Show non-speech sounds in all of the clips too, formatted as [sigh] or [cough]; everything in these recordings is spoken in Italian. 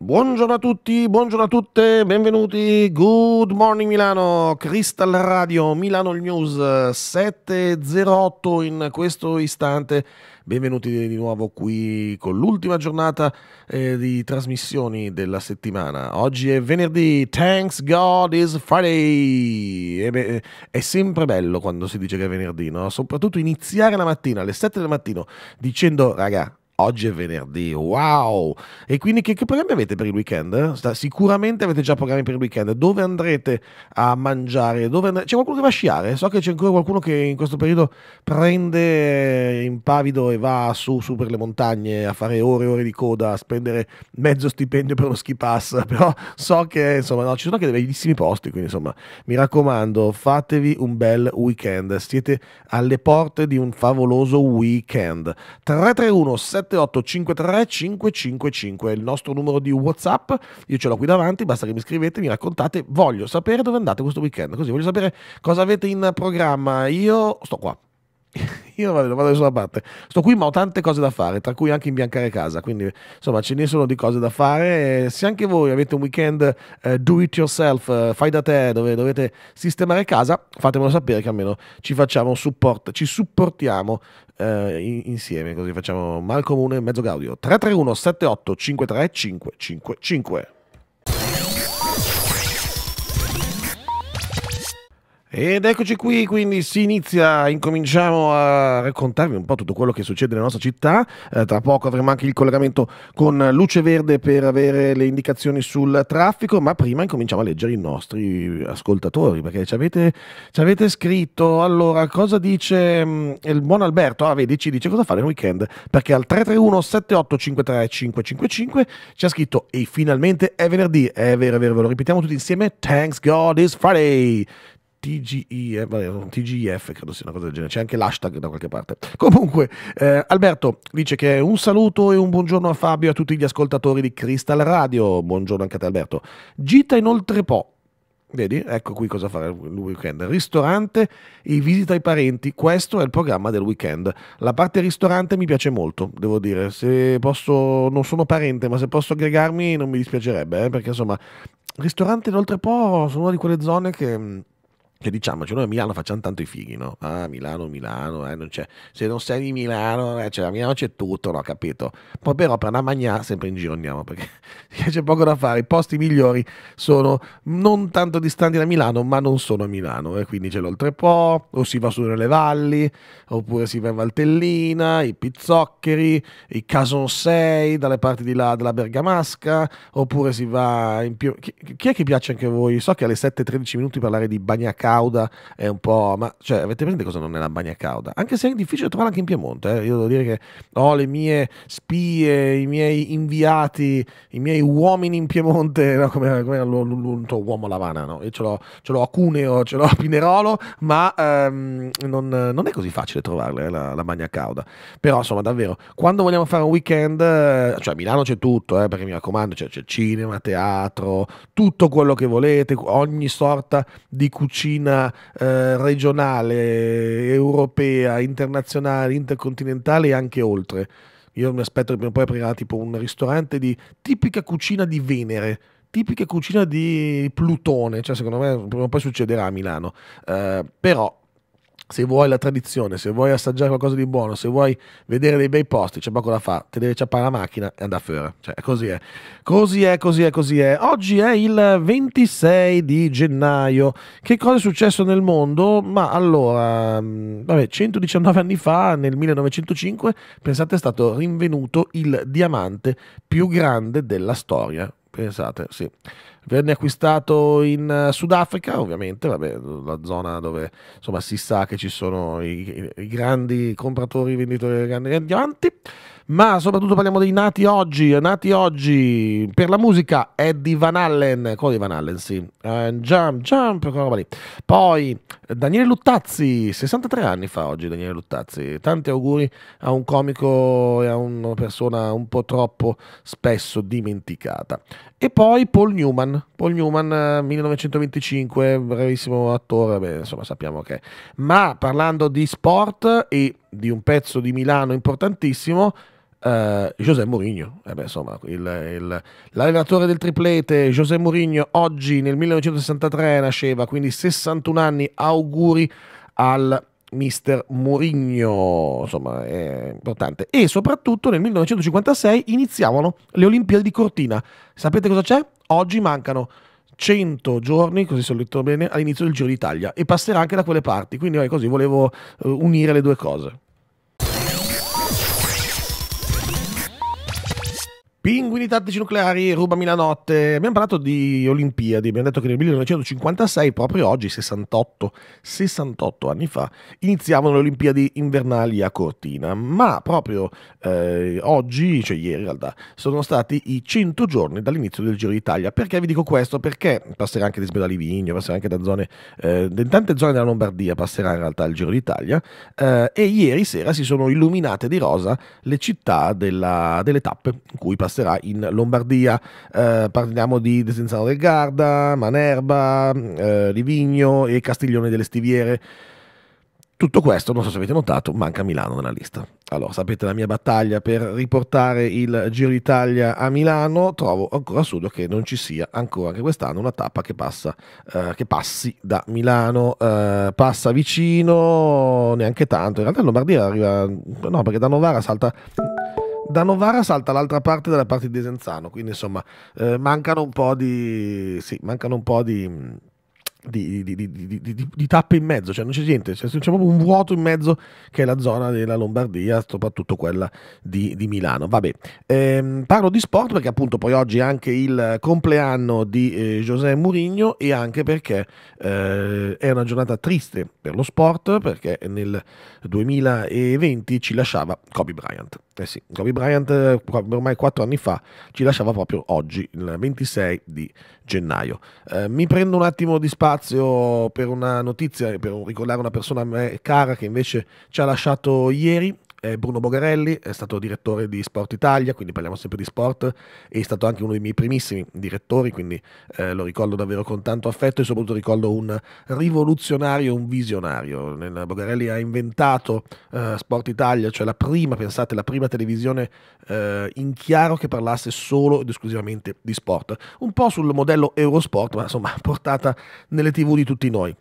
Buongiorno a tutti, buongiorno a tutte, benvenuti. Good morning Milano, Crystal Radio, Milano News 708 in questo istante. Benvenuti di nuovo qui con l'ultima giornata eh, di trasmissioni della settimana. Oggi è venerdì, thanks God is Friday. E beh, è sempre bello quando si dice che è venerdì, no? Soprattutto iniziare la mattina alle 7 del mattino dicendo, raga, oggi è venerdì, wow! E quindi che, che, programmi avete per il weekend? Sicuramente avete già programmi per il weekend. Dove andrete a mangiare? Andrete? C'è qualcuno che va a sciare? So che c'è ancora qualcuno che in questo periodo prende in e va su, su per le montagne a fare ore e ore di coda, a spendere mezzo stipendio per uno ski pass. [laughs] Però so che insomma no, ci sono anche dei bellissimi posti, quindi insomma mi raccomando, fatevi un bel weekend. Siete alle porte di un favoloso weekend. 331 7 378 533 555 è il nostro numero di Whatsapp, io ce l'ho qui davanti, basta che mi scrivete, mi raccontate, voglio sapere dove andate questo weekend, così voglio sapere cosa avete in programma, io sto qua. [laughs] Io vado, vado da parte. Sto qui, ma ho tante cose da fare, tra cui anche imbiancare casa. Quindi, insomma, ce ne sono di cose da fare. Se anche voi avete un weekend eh, do it yourself, eh, fai da te, dove dovete sistemare casa, fatemelo sapere che almeno ci facciamo un supporto, ci supportiamo eh, insieme, così facciamo mal comune, mezzo gaudio. 331 78 53 555. Ed eccoci qui, quindi si inizia, incominciamo a raccontarvi un po' tutto quello che succede nella nostra città. Eh, tra poco avremo anche il collegamento con Luce Verde per avere le indicazioni sul traffico, ma prima incominciamo a leggere i nostri ascoltatori, perché ci avete, ci avete scritto, allora cosa dice mh, mm, il buon Alberto? Ah, vedi, ci dice cosa fare nel weekend, perché al 331 7853 555 ci ha scritto e finalmente è venerdì, è vero, è vero, ve lo ripetiamo tutti insieme, Thanks God is Friday! TGIF, TGIF, credo sia una cosa del genere, c'è anche l'hashtag da qualche parte. Comunque, eh, Alberto dice che un saluto e un buongiorno a Fabio e a tutti gli ascoltatori di Crystal Radio. Buongiorno anche a te Alberto. Gita inoltre po'. Vedi, ecco qui cosa fare il weekend. Ristorante e visita ai parenti, questo è il programma del weekend. La parte ristorante mi piace molto, devo dire. Se posso, non sono parente, ma se posso aggregarmi non mi dispiacerebbe, eh, perché insomma, ristorante inoltre po' sono una di quelle zone che mm, che diciamoci, cioè, noi a Milano facciamo tanto i fighi, no? Ah, Milano, Milano, eh, non c'è. Se non sei di Milano, eh, cioè, a Milano c'è tutto, no? Capito? Poi però per la magna sempre in giro andiamo, perché [laughs] c'è poco da fare. I posti migliori sono non tanto distanti da Milano, ma non sono a Milano. E eh? quindi c'è l'Oltrepo, o si va su nelle valli, oppure si va in Valtellina, i Pizzoccheri, i Casonsei, dalle parti di là della Bergamasca, oppure si va in più... Chi, chi è che piace anche a voi? So che alle 7.13 minuti parlare di Bagnacca Cauda è un po'... Ma cioè, avete presente cosa non è la Bagna Cauda? Anche se è difficile trovarla anche in Piemonte. Eh? Io devo dire che ho le mie spie, i miei inviati, i miei uomini in Piemonte, no? come, come uomo Lavana, no? Io ce l'ho, ce l'ho a Cuneo, ce l'ho a Pinerolo, ma ehm, non, non, è così facile trovarla eh, la, la Bagna Cauda. Però insomma, davvero, quando vogliamo fare un weekend, eh, cioè a Milano c'è tutto, eh, perché mi raccomando, c'è, cioè, c'è cinema, teatro, tutto quello che volete, ogni sorta di cucina cucina eh, regionale, europea, internazionale, intercontinentale e anche oltre. Io mi aspetto che prima o poi aprirà tipo un ristorante di tipica cucina di Venere, tipica cucina di Plutone, cioè secondo me prima o poi succederà a Milano, eh, però se vuoi la tradizione, se vuoi assaggiare qualcosa di buono, se vuoi vedere dei bei posti, c'è poco da fare, te devi ciappare la macchina e andare fuori. Cioè, così è. Così è, così è, così è. Oggi è il 26 di gennaio. Che cosa è successo nel mondo? Ma allora, mm, vabbè, 119 anni fa, nel 1905, pensate è stato rinvenuto il diamante più grande della storia. Pensate, sì. Venne acquistato in eh, Sudafrica, ovviamente, vabbè, la zona dove insomma si sa che ci sono i, i grandi compratori, i venditori di grandi diamanti ma soprattutto parliamo dei nati oggi, nati oggi per la musica è di Van Allen, quello di Van Allen sì, uh, Jump, Jump, quella roba lì. Poi Daniele Luttazzi, 63 anni fa oggi Daniele Luttazzi, tanti auguri a un comico e a una persona un po' troppo spesso dimenticata. E poi Paul Newman, Paul Newman 1925, eh, bravissimo attore, beh, insomma sappiamo che. Ma parlando di sport e di un pezzo di Milano importantissimo, eh, José Mourinho. Eh insomma, il, il, l'allenatore del triplete José Mourinho oggi nel 1963 nasceva, quindi 61 anni, auguri al mister Mourinho, insomma, è importante. E soprattutto nel 1956 iniziavano le Olimpiadi di Cortina. Sapete cosa c'è? Oggi mancano 100 giorni, così se ho letto bene, all'inizio del Giro d'Italia e passerà anche da quelle parti. Quindi, così volevo eh, unire le due cose. Pinguini tattici nucleari, rubami la notte. Abbiamo parlato di Olimpiadi, abbiamo detto che nel 1956, proprio oggi, 68, 68 anni fa, iniziavano le Olimpiadi invernali a Cortina, ma proprio eh, oggi, cioè ieri in realtà, sono stati i 100 giorni dall'inizio del Giro d'Italia. Perché vi dico questo? Perché passerà anche da Sbedalivigno, passerà anche da zone, eh, in tante zone della Lombardia passerà in realtà il Giro d'Italia eh, e ieri sera si sono illuminate di rosa le città della, delle tappe in cui passerà passerà in Lombardia. Eh, parliamo di Desenzano del Garda, Manerba, eh, Livigno e Castiglione delle Stiviere. Tutto questo, non so se avete notato, manca Milano nella lista. Allora, sapete la mia battaglia per riportare il Giro d'Italia a Milano, trovo ancora assurdo che non ci sia ancora anche quest'anno una tappa che, passa, eh, che passi da Milano, eh, passa vicino, neanche tanto, in realtà Lombardia arriva, no perché da Novara salta da Novara salta l'altra parte della parte di Desenzano, quindi insomma eh, mancano un po' di... Sì, mancano un po' di di, di, di, di, tappe in mezzo, cioè non c'è niente, c'è, cioè, c'è, proprio un vuoto in mezzo che è la zona della Lombardia, soprattutto quella di, Milano. Vabbè, ehm, parlo di sport perché appunto poi oggi è anche il compleanno di eh, José Mourinho e anche perché eh, è una giornata triste per lo sport perché nel 2020 ci lasciava Kobe Bryant. Eh sì, Kobe Bryant ormai 4 anni fa ci lasciava proprio oggi, il 26 di gennaio. Eh, mi prendo un attimo di spazio spazio per una notizia, per ricordare una persona a me cara che invece ci ha lasciato ieri, Bruno Bogarelli è stato direttore di Sport Italia, quindi parliamo sempre di sport, è stato anche uno dei miei primissimi direttori, quindi eh, lo ricordo davvero con tanto affetto e soprattutto ricordo un rivoluzionario, un visionario. Bogarelli ha inventato eh, Sport Italia, cioè la prima, pensate, la prima televisione eh, in chiaro che parlasse solo ed esclusivamente di sport, un po' sul modello Eurosport, ma insomma [laughs] portata nelle tv di tutti noi.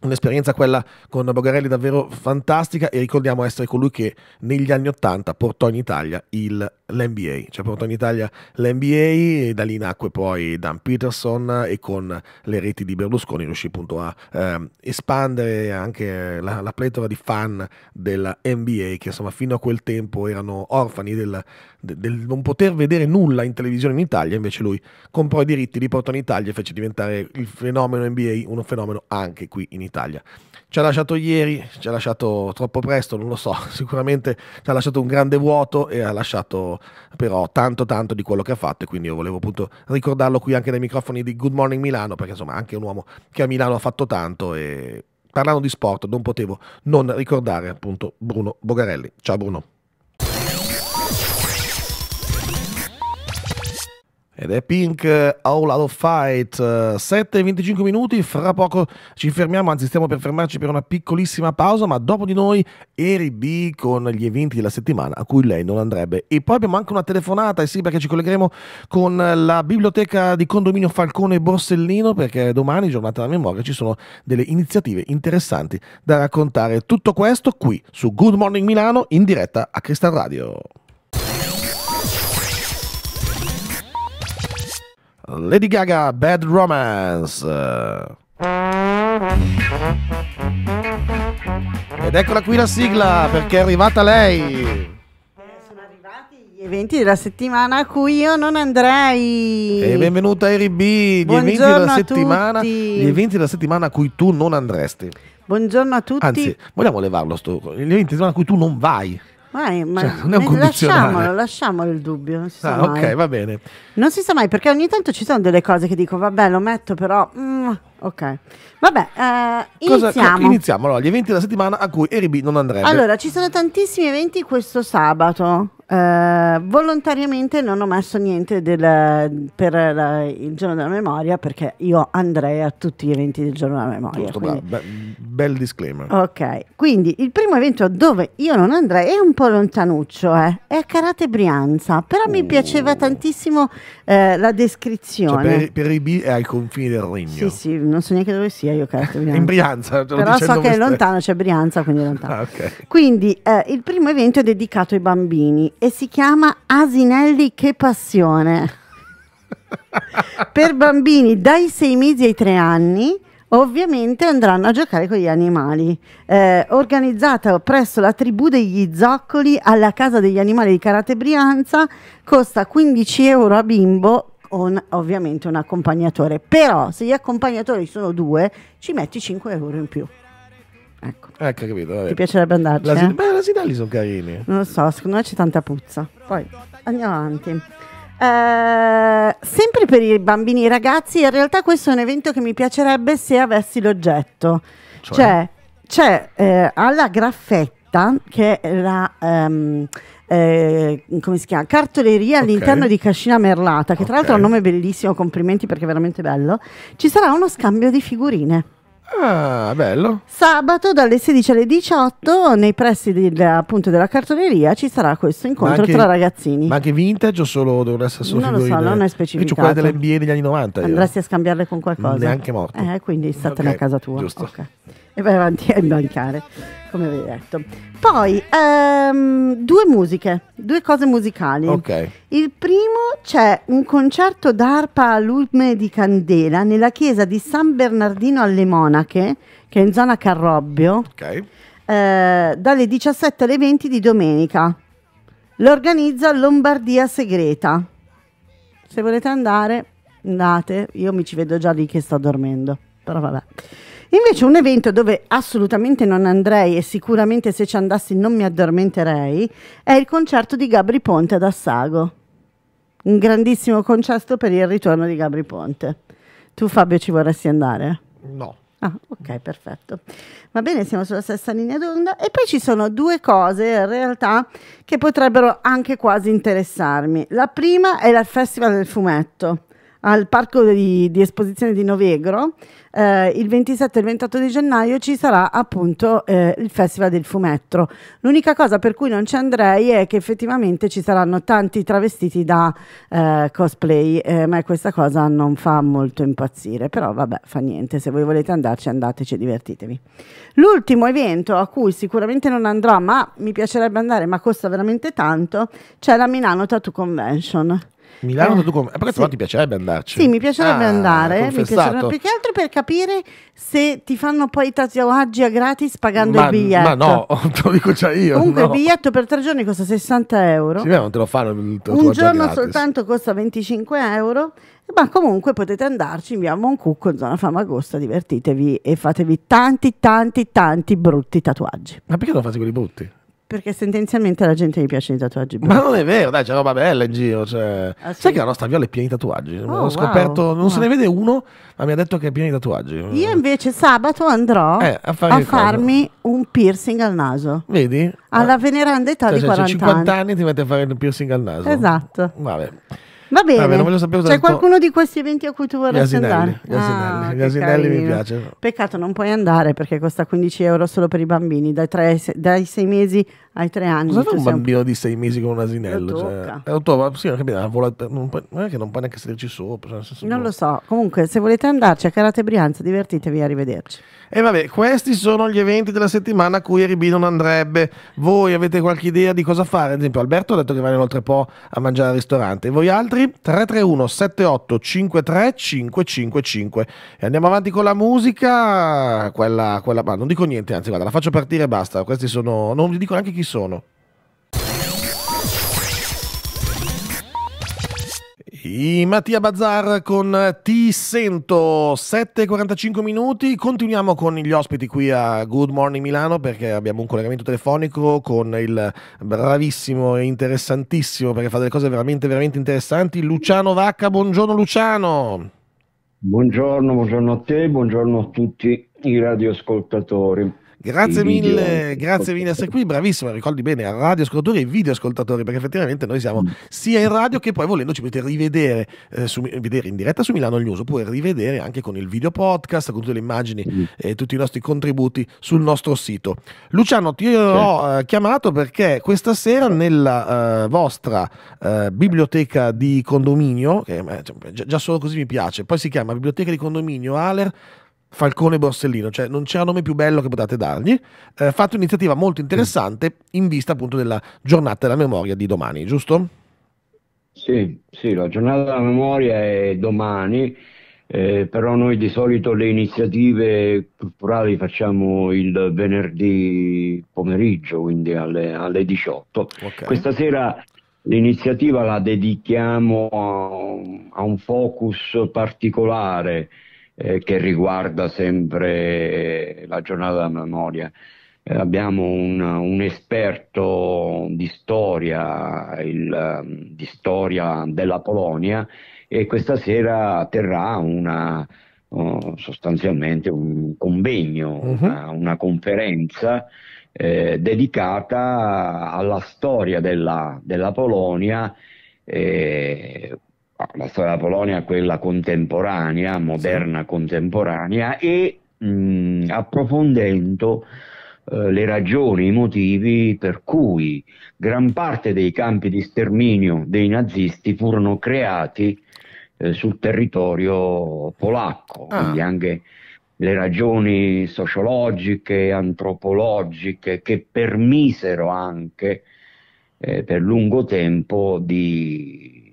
Un'esperienza quella con Bogarelli davvero fantastica e ricordiamo essere colui che negli anni 80 portò in Italia il l'NBA, cioè portò in Italia l'NBA e da lì nacque poi Dan Peterson e con le reti di Berlusconi riuscì appunto a eh, espandere anche la, la, pletora di fan della NBA che insomma fino a quel tempo erano orfani del, del, del, non poter vedere nulla in televisione in Italia, invece lui comprò i diritti, li portò in Italia e fece diventare il fenomeno NBA un fenomeno anche qui in Italia. Ci ha lasciato ieri, ci ha lasciato troppo presto, non lo so, [laughs] sicuramente ci ha lasciato un grande vuoto e ha lasciato però tanto tanto di quello che ha fatto e quindi io volevo appunto ricordarlo qui anche nei microfoni di Good Morning Milano perché insomma anche un uomo che a Milano ha fatto tanto e parlando di sport non potevo non ricordare appunto Bruno Bogarelli. Ciao Bruno. Ed è Pink All Out of Fight, 7 e 25 minuti, fra poco ci fermiamo, anzi stiamo per fermarci per una piccolissima pausa, ma dopo di noi Eri B con gli eventi della settimana a cui lei non andrebbe. E poi abbiamo anche una telefonata, eh sì perché ci collegheremo con la biblioteca di condominio Falcone Borsellino perché domani, giornata della memoria, ci sono delle iniziative interessanti da raccontare. Tutto questo qui su Good Morning Milano in diretta a Crystal Radio. Lady Gaga Bad Romance. Ed eccola qui la sigla perché è arrivata lei Sono arrivati gli eventi della settimana a cui io non andrei. E benvenuta Erib, gli eventi della settimana, tutti. gli eventi della settimana a cui tu non andresti. Buongiorno a tutti. Anzi, vogliamo levarlo sto, gli eventi della settimana a cui tu non vai. Vai, ma cioè, non è un condizionale. Lasciamolo, lasciamolo il dubbio. Non si sa ah, mai. ok, va bene. Non si sa mai perché ogni tanto ci sono delle cose che dico, vabbè, lo metto, però. Mm, ok, vabbè, eh, Cosa, iniziamo. iniziamo allora, gli eventi della settimana a cui Eribi non andrebbe. Allora, ci sono tantissimi eventi questo sabato. Uh, volontariamente non ho messo niente del, per la, il giorno della memoria perché io andrei a tutti gli eventi del giorno della memoria. Quindi... Be- bel disclaimer. Ok, quindi il primo evento dove io non andrei è un po' lontanuccio, eh? è a Carate Brianza, però uh. mi mm. piaceva tantissimo eh, la descrizione. Cioè per, per, i B è ai confini del regno. Sì, sì, non so neanche dove sia io Carate Brianza. [laughs] In Brianza, cioè, però so che è lontano, c'è cioè Brianza, quindi è lontano. Ah, okay. Quindi eh, il primo evento è dedicato ai bambini e si chiama Asinelli che passione. per bambini dai 6 mesi ai 3 anni ovviamente andranno a giocare con gli animali. Eh, organizzata presso la tribù degli zoccoli alla Casa degli Animali di Carate Brianza, costa 15 euro a bimbo con ovviamente un accompagnatore. Però se gli accompagnatori sono due, ci metti 5 euro in più. Ecco. Ecco, capito. Vabbè. Ti piacerebbe andarci? La, eh? Beh, la Sinelli sono carini. Non lo so, secondo me c'è tanta puzza. Poi andiamo avanti. Eh, sempre per i bambini e i ragazzi, in realtà questo è un evento che mi piacerebbe se avessi l'oggetto. Cioè, cioè c'è eh, alla graffetta, che è la um, eh, come si chiama? Cartoleria okay. all'interno di Cascina Merlata, che tra l'altro ha un nome bellissimo, complimenti perché è veramente bello. Ci sarà uno scambio di figurine. Ah, bello. Sabato dalle 16 alle 18 nei pressi del, appunto della cartoneria ci sarà questo incontro anche, tra ragazzini. Ma anche vintage o solo dovrà essere solo Non lo so, non è specificato. Io ho quelle dell'NBA degli anni 90. Io. Andresti a scambiarle con qualcosa? Neanche morto. Eh, quindi statene okay, a casa tua. Giusto. Okay. E vai avanti a imbancare come avevi detto. Poi ehm, due musiche, due cose musicali. Ok. Il primo c'è un concerto d'arpa a lume di candela nella chiesa di San Bernardino alle Monache, che è in zona Carrobbio, okay. eh, dalle 17 alle 20 di domenica. L'organizza Lombardia Segreta. Se volete andare, andate. Io mi ci vedo già lì che sto dormendo, però vabbè. Invece un evento dove assolutamente non andrei e sicuramente se ci andassi non mi addormenterei è il concerto di Gabri Ponte ad Assago. Un grandissimo concerto per il ritorno di Gabri Ponte. Tu Fabio ci vorresti andare? No. Ah, ok, perfetto. Va bene, siamo sulla stessa linea d'onda. E poi ci sono due cose in realtà che potrebbero anche quasi interessarmi. La prima è il Festival del Fumetto al parco di, di esposizione di Novegro, eh, il 27 e il 28 di gennaio ci sarà appunto eh, il Festival del Fumetto. L'unica cosa per cui non ci andrei è che effettivamente ci saranno tanti travestiti da eh, cosplay, eh, ma questa cosa non fa molto impazzire, però vabbè, fa niente, se voi volete andarci andateci e divertitevi. L'ultimo evento a cui sicuramente non andrò, ma mi piacerebbe andare, ma costa veramente tanto, c'è la Milano Tattoo Convention. Milano eh. tu com- eh, perché sì. però ti piacerebbe andarci? Sì, mi piacerebbe ah, andare, eh, mi piacerebbe più che altro per capire se ti fanno poi i tatuaggi a gratis pagando ma, il biglietto. Ma no, [laughs] te lo dico già io. Comunque no. il biglietto per tre giorni costa 60 euro. Sì, non te lo fanno il mm, tatuaggio Un giorno gratis. soltanto costa 25 euro. Ma comunque potete andarci inviamo un cucco in zona Famagosta, divertitevi e fatevi tanti, tanti, tanti brutti tatuaggi. Ma perché non fate quelli brutti? Perché tendenzialmente la gente gli piace i tatuaggi blu. Ma non è vero, dai, c'è roba bella in giro. Cioè... Ah, sì? Sai che la nostra viola è piena di tatuaggi. Oh, L'ho wow, scoperto, non wow. Ah. se ne vede uno, ma mi ha detto che è piena di tatuaggi. Io invece sabato andrò eh, a, a farmi un piercing al naso. Vedi? Alla ah. veneranda età cioè, di 40 anni. A 50 anni. anni ti metti a fare un piercing al naso. Esatto. Vabbè. Va bene, Vabbè, non voglio sapere c'è qualcuno di questi eventi a cui tu vorresti andare? Gli asinelli, ah, gli asinelli mi piace. Peccato non puoi andare perché costa 15 euro solo per i bambini, dai, tre, dai 6 mesi ai tre anni. Cosa fa un bambino un... di sei mesi con un asinello? Lo tocca. Cioè, tocca, eh, sì, non, puoi, non è che non puoi neanche sederci sopra. Cioè, non lo so, comunque se volete andarci a Carate Brianza divertitevi, arrivederci. E vabbè, questi sono gli eventi della settimana a cui Eribi non andrebbe. Voi avete qualche idea di cosa fare? Ad esempio, Alberto ha detto che va inoltre po' a mangiare al ristorante. voi altri? 331 78 53 555. E andiamo avanti con la musica. Quella, quella, ma non dico niente, anzi, guarda, la faccio partire e basta. Questi sono. Non vi dico neanche chi sono. I Mattia Bazzar con Ti sento 7:45 minuti. Continuiamo con gli ospiti qui a Good Morning Milano perché abbiamo un collegamento telefonico con il bravissimo e interessantissimo perché fa delle cose veramente veramente interessanti Luciano Vacca. Buongiorno Luciano. Buongiorno, buongiorno a te, buongiorno a tutti i radioascoltatori. Grazie mille, grazie mille essere qui, bravissimo, ricordi bene, radio ascoltatori e video ascoltatori, perché effettivamente noi siamo mm. sia in radio che poi volendo ci potete rivedere, eh, su, vedere in diretta su Milano News, oppure rivedere anche con il video podcast, con tutte le immagini mm. e tutti i nostri contributi sul nostro sito. Luciano, ti ho eh, chiamato perché questa sera nella eh, vostra eh, biblioteca di condominio, che eh, cioè, già solo così mi piace, poi si chiama Biblioteca di Condominio Aler, Falcone e Borsellino, cioè non c'era nome più bello che potete dargli. Eh, fate un'iniziativa molto interessante in vista appunto della giornata della memoria di domani, giusto? Sì, sì, la giornata della memoria è domani, eh, però noi di solito le iniziative culturali facciamo il venerdì pomeriggio, quindi alle, alle 18. Okay. Questa sera l'iniziativa la dedichiamo a, a un focus particolare eh, che riguarda sempre eh, la giornata della memoria. Eh, abbiamo un, un, esperto di storia, il, ehm, di storia della Polonia e questa sera terrà una, oh, sostanzialmente un convegno, uh-huh. una, una, conferenza eh, dedicata alla storia della, della Polonia eh, Ah, la storia della Polonia, quella contemporanea, moderna sì. contemporanea, e mh, approfondendo eh, le ragioni, i motivi per cui gran parte dei campi di sterminio dei nazisti furono creati eh, sul territorio polacco, ah. quindi anche le ragioni sociologiche, antropologiche che permisero anche eh, per lungo tempo di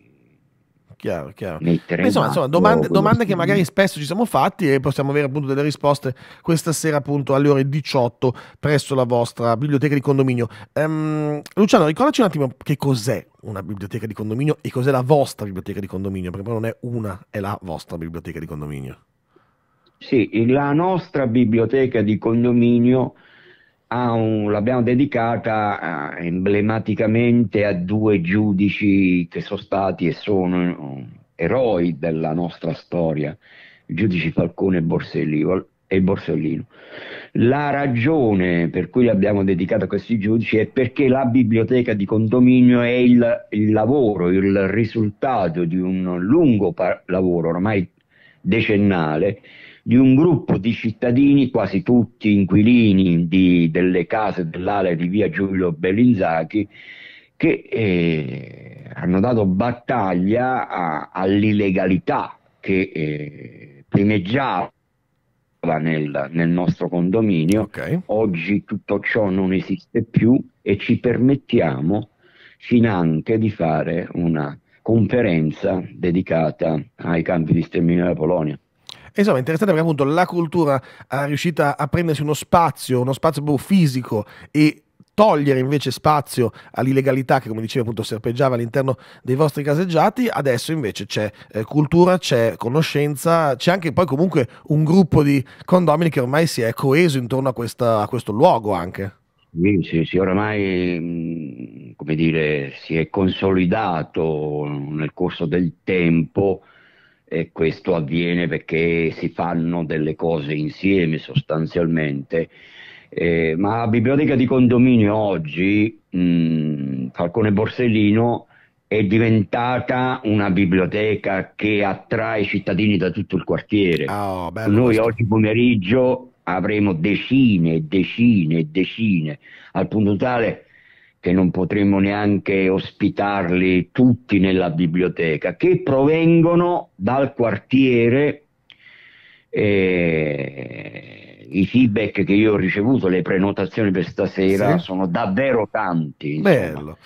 chiaro, chiaro. Beh, insomma, insomma domande, domande che magari spesso ci siamo fatti e possiamo avere appunto delle risposte questa sera appunto alle ore 18 presso la vostra biblioteca di condominio. Um, Luciano, ricordaci un attimo che cos'è una biblioteca di condominio e cos'è la vostra biblioteca di condominio, perché poi non è una, è la vostra biblioteca di condominio. Sì, la nostra biblioteca di condominio un, l'abbiamo dedicata eh, emblematicamente a due giudici che sono stati e sono eh, eroi della nostra storia, i giudici Falcone e Borsellino e Borsellino. La ragione per cui abbiamo dedicato a questi giudici è perché la biblioteca di condominio è il, il lavoro, il risultato di un lungo par- lavoro ormai decennale di un gruppo di cittadini, quasi tutti inquilini di, delle case dell'area di via Giulio Bellinzachi, che eh, hanno dato battaglia a, all'illegalità che eh, primeggiava nel, nel, nostro condominio. Okay. Oggi tutto ciò non esiste più e ci permettiamo finanche di fare una conferenza dedicata ai campi di sterminio della Polonia. Insomma, esatto, interessante perché appunto la cultura eh, è riuscita a prendersi uno spazio, uno spazio proprio fisico e togliere invece spazio all'illegalità che come dicevo appunto serpeggiava all'interno dei vostri caseggiati, adesso invece c'è eh, cultura, c'è conoscenza, c'è anche poi comunque un gruppo di condomini che ormai si è coeso intorno a, questa, a questo luogo anche. Sì, sì, sì, oramai mm, come dire, si è consolidato nel corso del tempo e questo avviene perché si fanno delle cose insieme sostanzialmente. Eh, ma la biblioteca di condominio oggi, mh, Falcone Borsellino, è diventata una biblioteca che attrae cittadini da tutto il quartiere. Ah, oh, Noi questo. oggi pomeriggio avremo decine e decine e decine, al punto tale che non potremmo neanche ospitarli tutti nella biblioteca, che provengono dal quartiere, eh, i feedback che io ho ricevuto, le prenotazioni per stasera sì. sono davvero tanti. Insomma. Bello.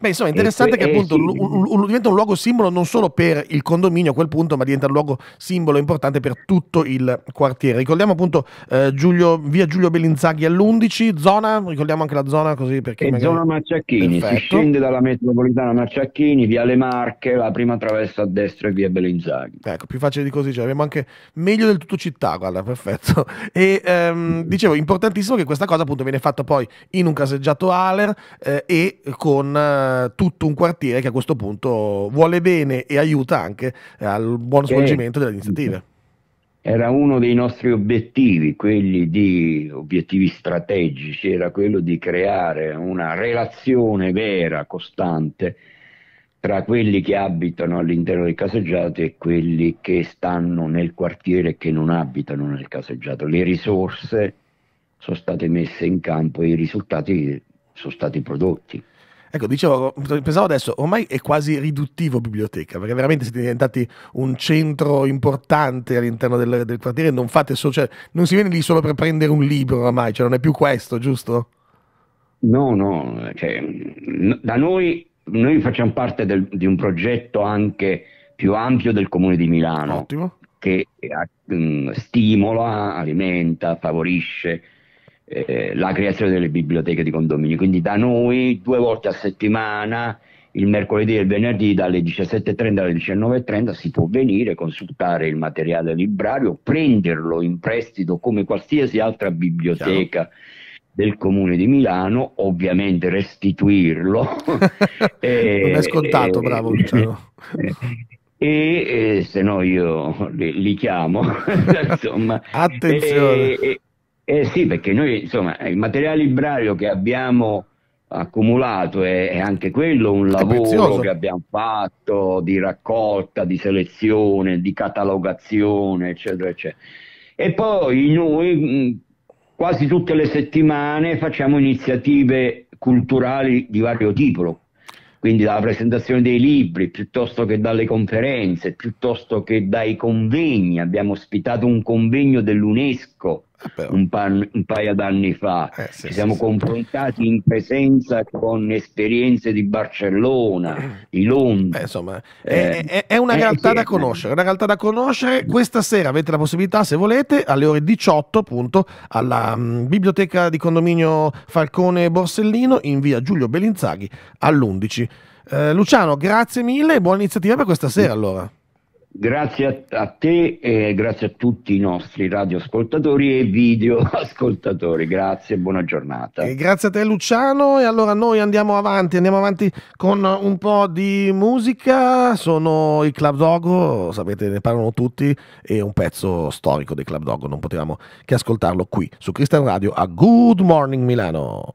Beh, insomma, è interessante e, che eh, appunto sì. un, un, diventa un luogo simbolo non solo per il condominio a quel punto, ma diventa un luogo simbolo importante per tutto il quartiere. Ricordiamo appunto eh, Giulio, via Giulio Bellinzaghi all'11, zona, ricordiamo anche la zona così perché... È Magari... Zona Marciacchini, Perfetto. si scende dalla metropolitana Marciacchini, via Le Marche, la prima traversa a destra e via Bellinzaghi. Ecco, più facile di così, cioè abbiamo anche meglio del tutto città, guarda, perfetto. [laughs] E ehm, dicevo, importantissimo che questa cosa appunto viene fatta poi in un caseggiato Aller eh, e con eh, eh, tutto un quartiere che a questo punto vuole bene e aiuta anche eh, al buon svolgimento delle iniziative. Era uno dei nostri obiettivi, quelli di obiettivi strategici, era quello di creare una relazione vera, costante tra quelli che abitano all'interno del caseggiato e quelli che stanno nel quartiere e che non abitano nel caseggiato. Le risorse sono state messe in campo e i risultati sono stati prodotti. Ecco, dicevo, pensavo adesso, ormai è quasi riduttivo biblioteca, perché veramente siete diventati un centro importante all'interno del, del quartiere, non fate solo, cioè, non si viene lì solo per prendere un libro ormai, cioè non è più questo, giusto? No, no, cioè, da noi, noi facciamo parte del, di un progetto anche più ampio del Comune di Milano, Ottimo. che eh, stimola, alimenta, favorisce eh, la creazione delle biblioteche di condominio. Quindi da noi due volte a settimana, il mercoledì e il venerdì dalle 17.30 alle 19.30 si può venire, consultare il materiale librario, prenderlo in prestito come qualsiasi altra biblioteca. Ciao del comune di Milano, ovviamente restituirlo. [laughs] e, eh, non è scontato, eh, e, bravo Luciano. E, e, se no io li, li chiamo. [laughs] Insomma, Attenzione. E, eh sì, perché noi, insomma, il materiale librario che abbiamo accumulato è, è anche quello un lavoro che abbiamo fatto di raccolta, di selezione, di catalogazione, eccetera, eccetera. E poi noi quasi tutte le settimane facciamo iniziative culturali di vario tipo, quindi dalla presentazione dei libri piuttosto che dalle conferenze, piuttosto che dai convegni. Abbiamo ospitato un convegno dell'UNESCO un, pan, un, paio d'anni fa. Eh, sì, Ci siamo sì, confrontati in presenza con esperienze di Barcellona, eh, di Londra. Eh, insomma, eh, è, è, una eh, realtà da eh. conoscere, una realtà da conoscere. Questa sera avete la possibilità, se volete, alle ore 18 appunto, alla mh, mm, biblioteca di condominio Falcone Borsellino in via Giulio Belinzaghi all'11. Luciano, grazie mille e buona iniziativa per questa sera allora. Grazie a, te e grazie a tutti i nostri radioascoltatori e videoascoltatori. Grazie e buona giornata. E grazie a te Luciano e allora noi andiamo avanti, andiamo avanti con un po' di musica. Sono i Club Dogo, sapete ne parlano tutti e un pezzo storico dei Club Dogo, non potevamo che ascoltarlo qui su Cristian Radio a Good Morning Milano.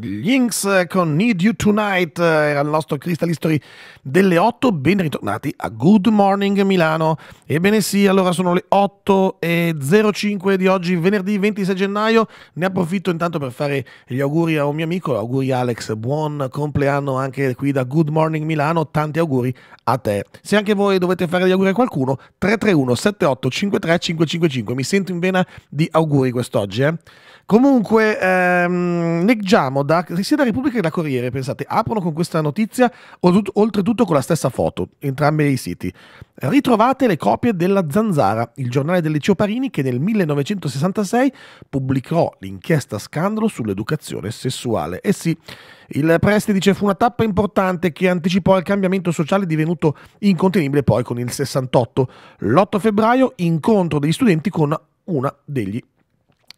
Gli Inks eh, con Need You Tonight eh, era il nostro Crystal History delle 8. Ben ritornati a Good Morning Milano. Ebbene sì, allora sono le 8.05 di oggi, venerdì 26 gennaio. Ne approfitto intanto per fare gli auguri a un mio amico. Auguri Alex, buon compleanno anche qui da Good Morning Milano. Tanti auguri a te. Se anche voi dovete fare gli auguri a qualcuno, 331 78 53 555. Mi sento in vena di auguri quest'oggi. Eh? Comunque, ehm, leggiamo da, sia da Repubblica che da Corriere, pensate, aprono con questa notizia, oltretutto con la stessa foto, entrambi i siti. Ritrovate le copie della Zanzara, il giornale delle liceo che nel 1966 pubblicò l'inchiesta scandalo sull'educazione sessuale. E eh sì, il Presti dice fu una tappa importante che anticipò il cambiamento sociale divenuto incontenibile poi con il 68. L'8 febbraio incontro degli studenti con una degli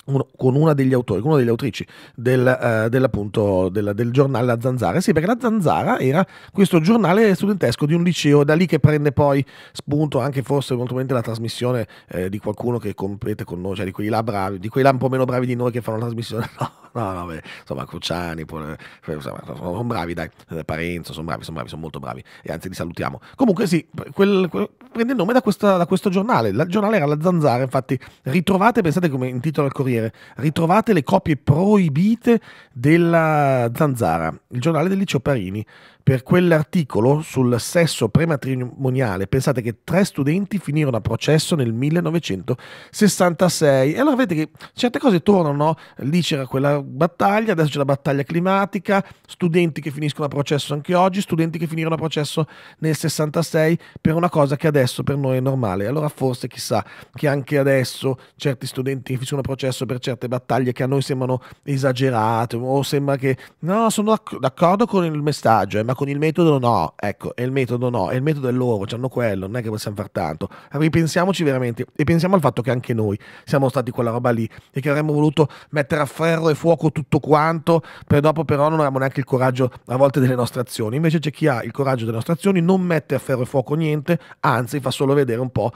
uno, con una degli autori, con una delle autrici del, uh, del, del, giornale La Zanzara. Sì, perché La Zanzara era questo giornale studentesco di un liceo, da lì che prende poi spunto anche forse molto la trasmissione eh, di qualcuno che compete con noi, cioè di quei là bravi, di quei là un po' meno bravi di noi che fanno la trasmissione. [laughs] No No, no, beh, insomma, Cruciani, pure, eh, insomma, sono bravi, dai, eh, Parenzo, sono bravi, sono bravi, sono molto bravi. E anzi, li salutiamo. Comunque, sì, quel, quel, prende il nome da, questa, da questo giornale. Il giornale era La Zanzara, infatti, ritrovate, pensate come intitola il Corriere, ritrovate le copie proibite della Zanzara, il giornale del liceo Parini per quell'articolo sul sesso prematrimoniale. Pensate che tre studenti finirono a processo nel 1966. E allora vedete che certe cose tornano, no? lì c'era quella battaglia, adesso c'è la battaglia climatica, studenti che finiscono a processo anche oggi, studenti che finirono a processo nel 66 per una cosa che adesso per noi è normale. Allora forse chissà che anche adesso certi studenti che finiscono a processo per certe battaglie che a noi sembrano esagerate o sembra che no, sono d'accordo con il messaggio, eh, ma con il metodo no, ecco, e il metodo no, e il metodo è loro, hanno quello, non è che possiamo far tanto. Ripensiamoci veramente e pensiamo al fatto che anche noi siamo stati quella roba lì e che avremmo voluto mettere a ferro e fuoco tutto quanto, per dopo però non avevamo neanche il coraggio a volte delle nostre azioni. Invece c'è chi ha il coraggio delle nostre azioni, non mette a ferro e fuoco niente, anzi fa solo vedere un po'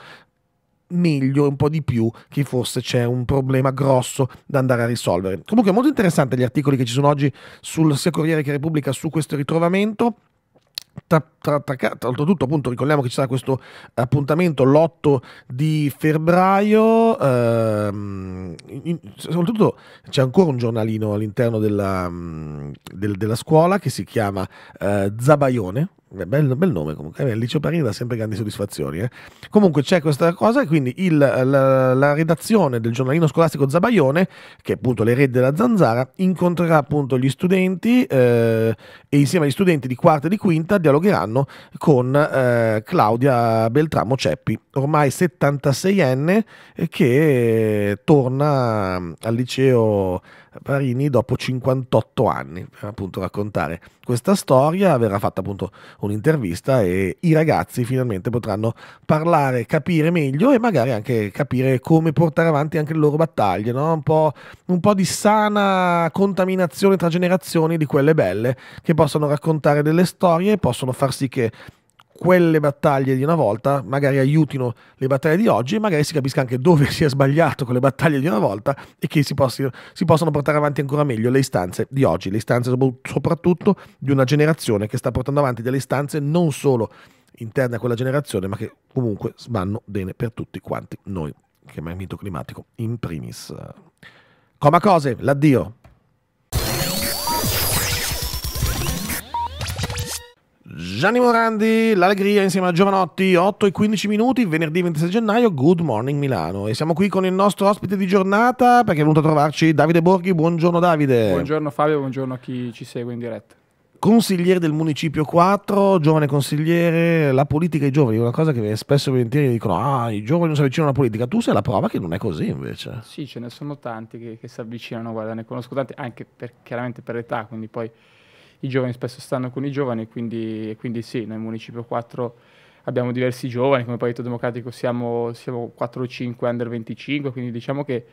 meglio un po' di più che forse c'è un problema grosso da andare a risolvere. Comunque molto interessanti gli articoli che ci sono oggi sul sia Corriere che Repubblica su questo ritrovamento. Tra, tra, tra, tra, oltretutto appunto ricordiamo che ci sarà questo appuntamento l'8 di febbraio ehm, in, oltretutto c'è ancora un giornalino all'interno della, mm, del, della scuola che si chiama eh, Zabaione Bel, bel, nome comunque. Eh, Licio Parini dà sempre grandi soddisfazioni. Eh. Comunque c'è questa cosa quindi il, la, la, redazione del giornalino scolastico Zabaione, che è appunto l'erede della Zanzara, incontrerà appunto gli studenti eh, e insieme agli studenti di quarta e di quinta dialogheranno con eh, Claudia Beltramo Ceppi, ormai 76enne, eh, che torna al liceo Parini dopo 58 anni per appunto raccontare questa storia, verrà fatta appunto un'intervista e i ragazzi finalmente potranno parlare, capire meglio e magari anche capire come portare avanti anche le loro battaglie, no? un, po', un po' di sana contaminazione tra generazioni di quelle belle che possono raccontare delle storie e possono far sì che quelle battaglie di una volta magari aiutino le battaglie di oggi e magari si capisca anche dove [laughs] si è sbagliato con le battaglie di una volta e che si, possi- si possano portare avanti ancora meglio le istanze di oggi, le istanze soprattutto di una generazione che sta portando avanti delle istanze non solo interne a quella generazione, ma che comunque vanno bene per tutti quanti noi, che è il mito climatico in primis. Coma cose, l'addio. Gianni Morandi, l'allegria insieme a Giovanotti, 8 e 15 minuti, venerdì 26 gennaio, Good Morning Milano. E siamo qui con il nostro ospite di giornata perché è venuto a trovarci Davide Borghi. Buongiorno Davide. Buongiorno Fabio, buongiorno a chi ci segue in diretta consigliere del Municipio 4, giovane consigliere, la politica e i giovani, una cosa che spesso e volentieri dicono, ah, i giovani non si avvicinano alla politica, tu sei la prova che non è così invece. Sì, ce ne sono tanti che, che si avvicinano, guarda, ne conosco tanti, anche per, chiaramente per l'età, quindi poi i giovani spesso stanno con i giovani, quindi, quindi sì, nel Municipio 4 abbiamo diversi giovani, come Partito Democratico siamo, siamo 4 o 5 under 25, quindi diciamo che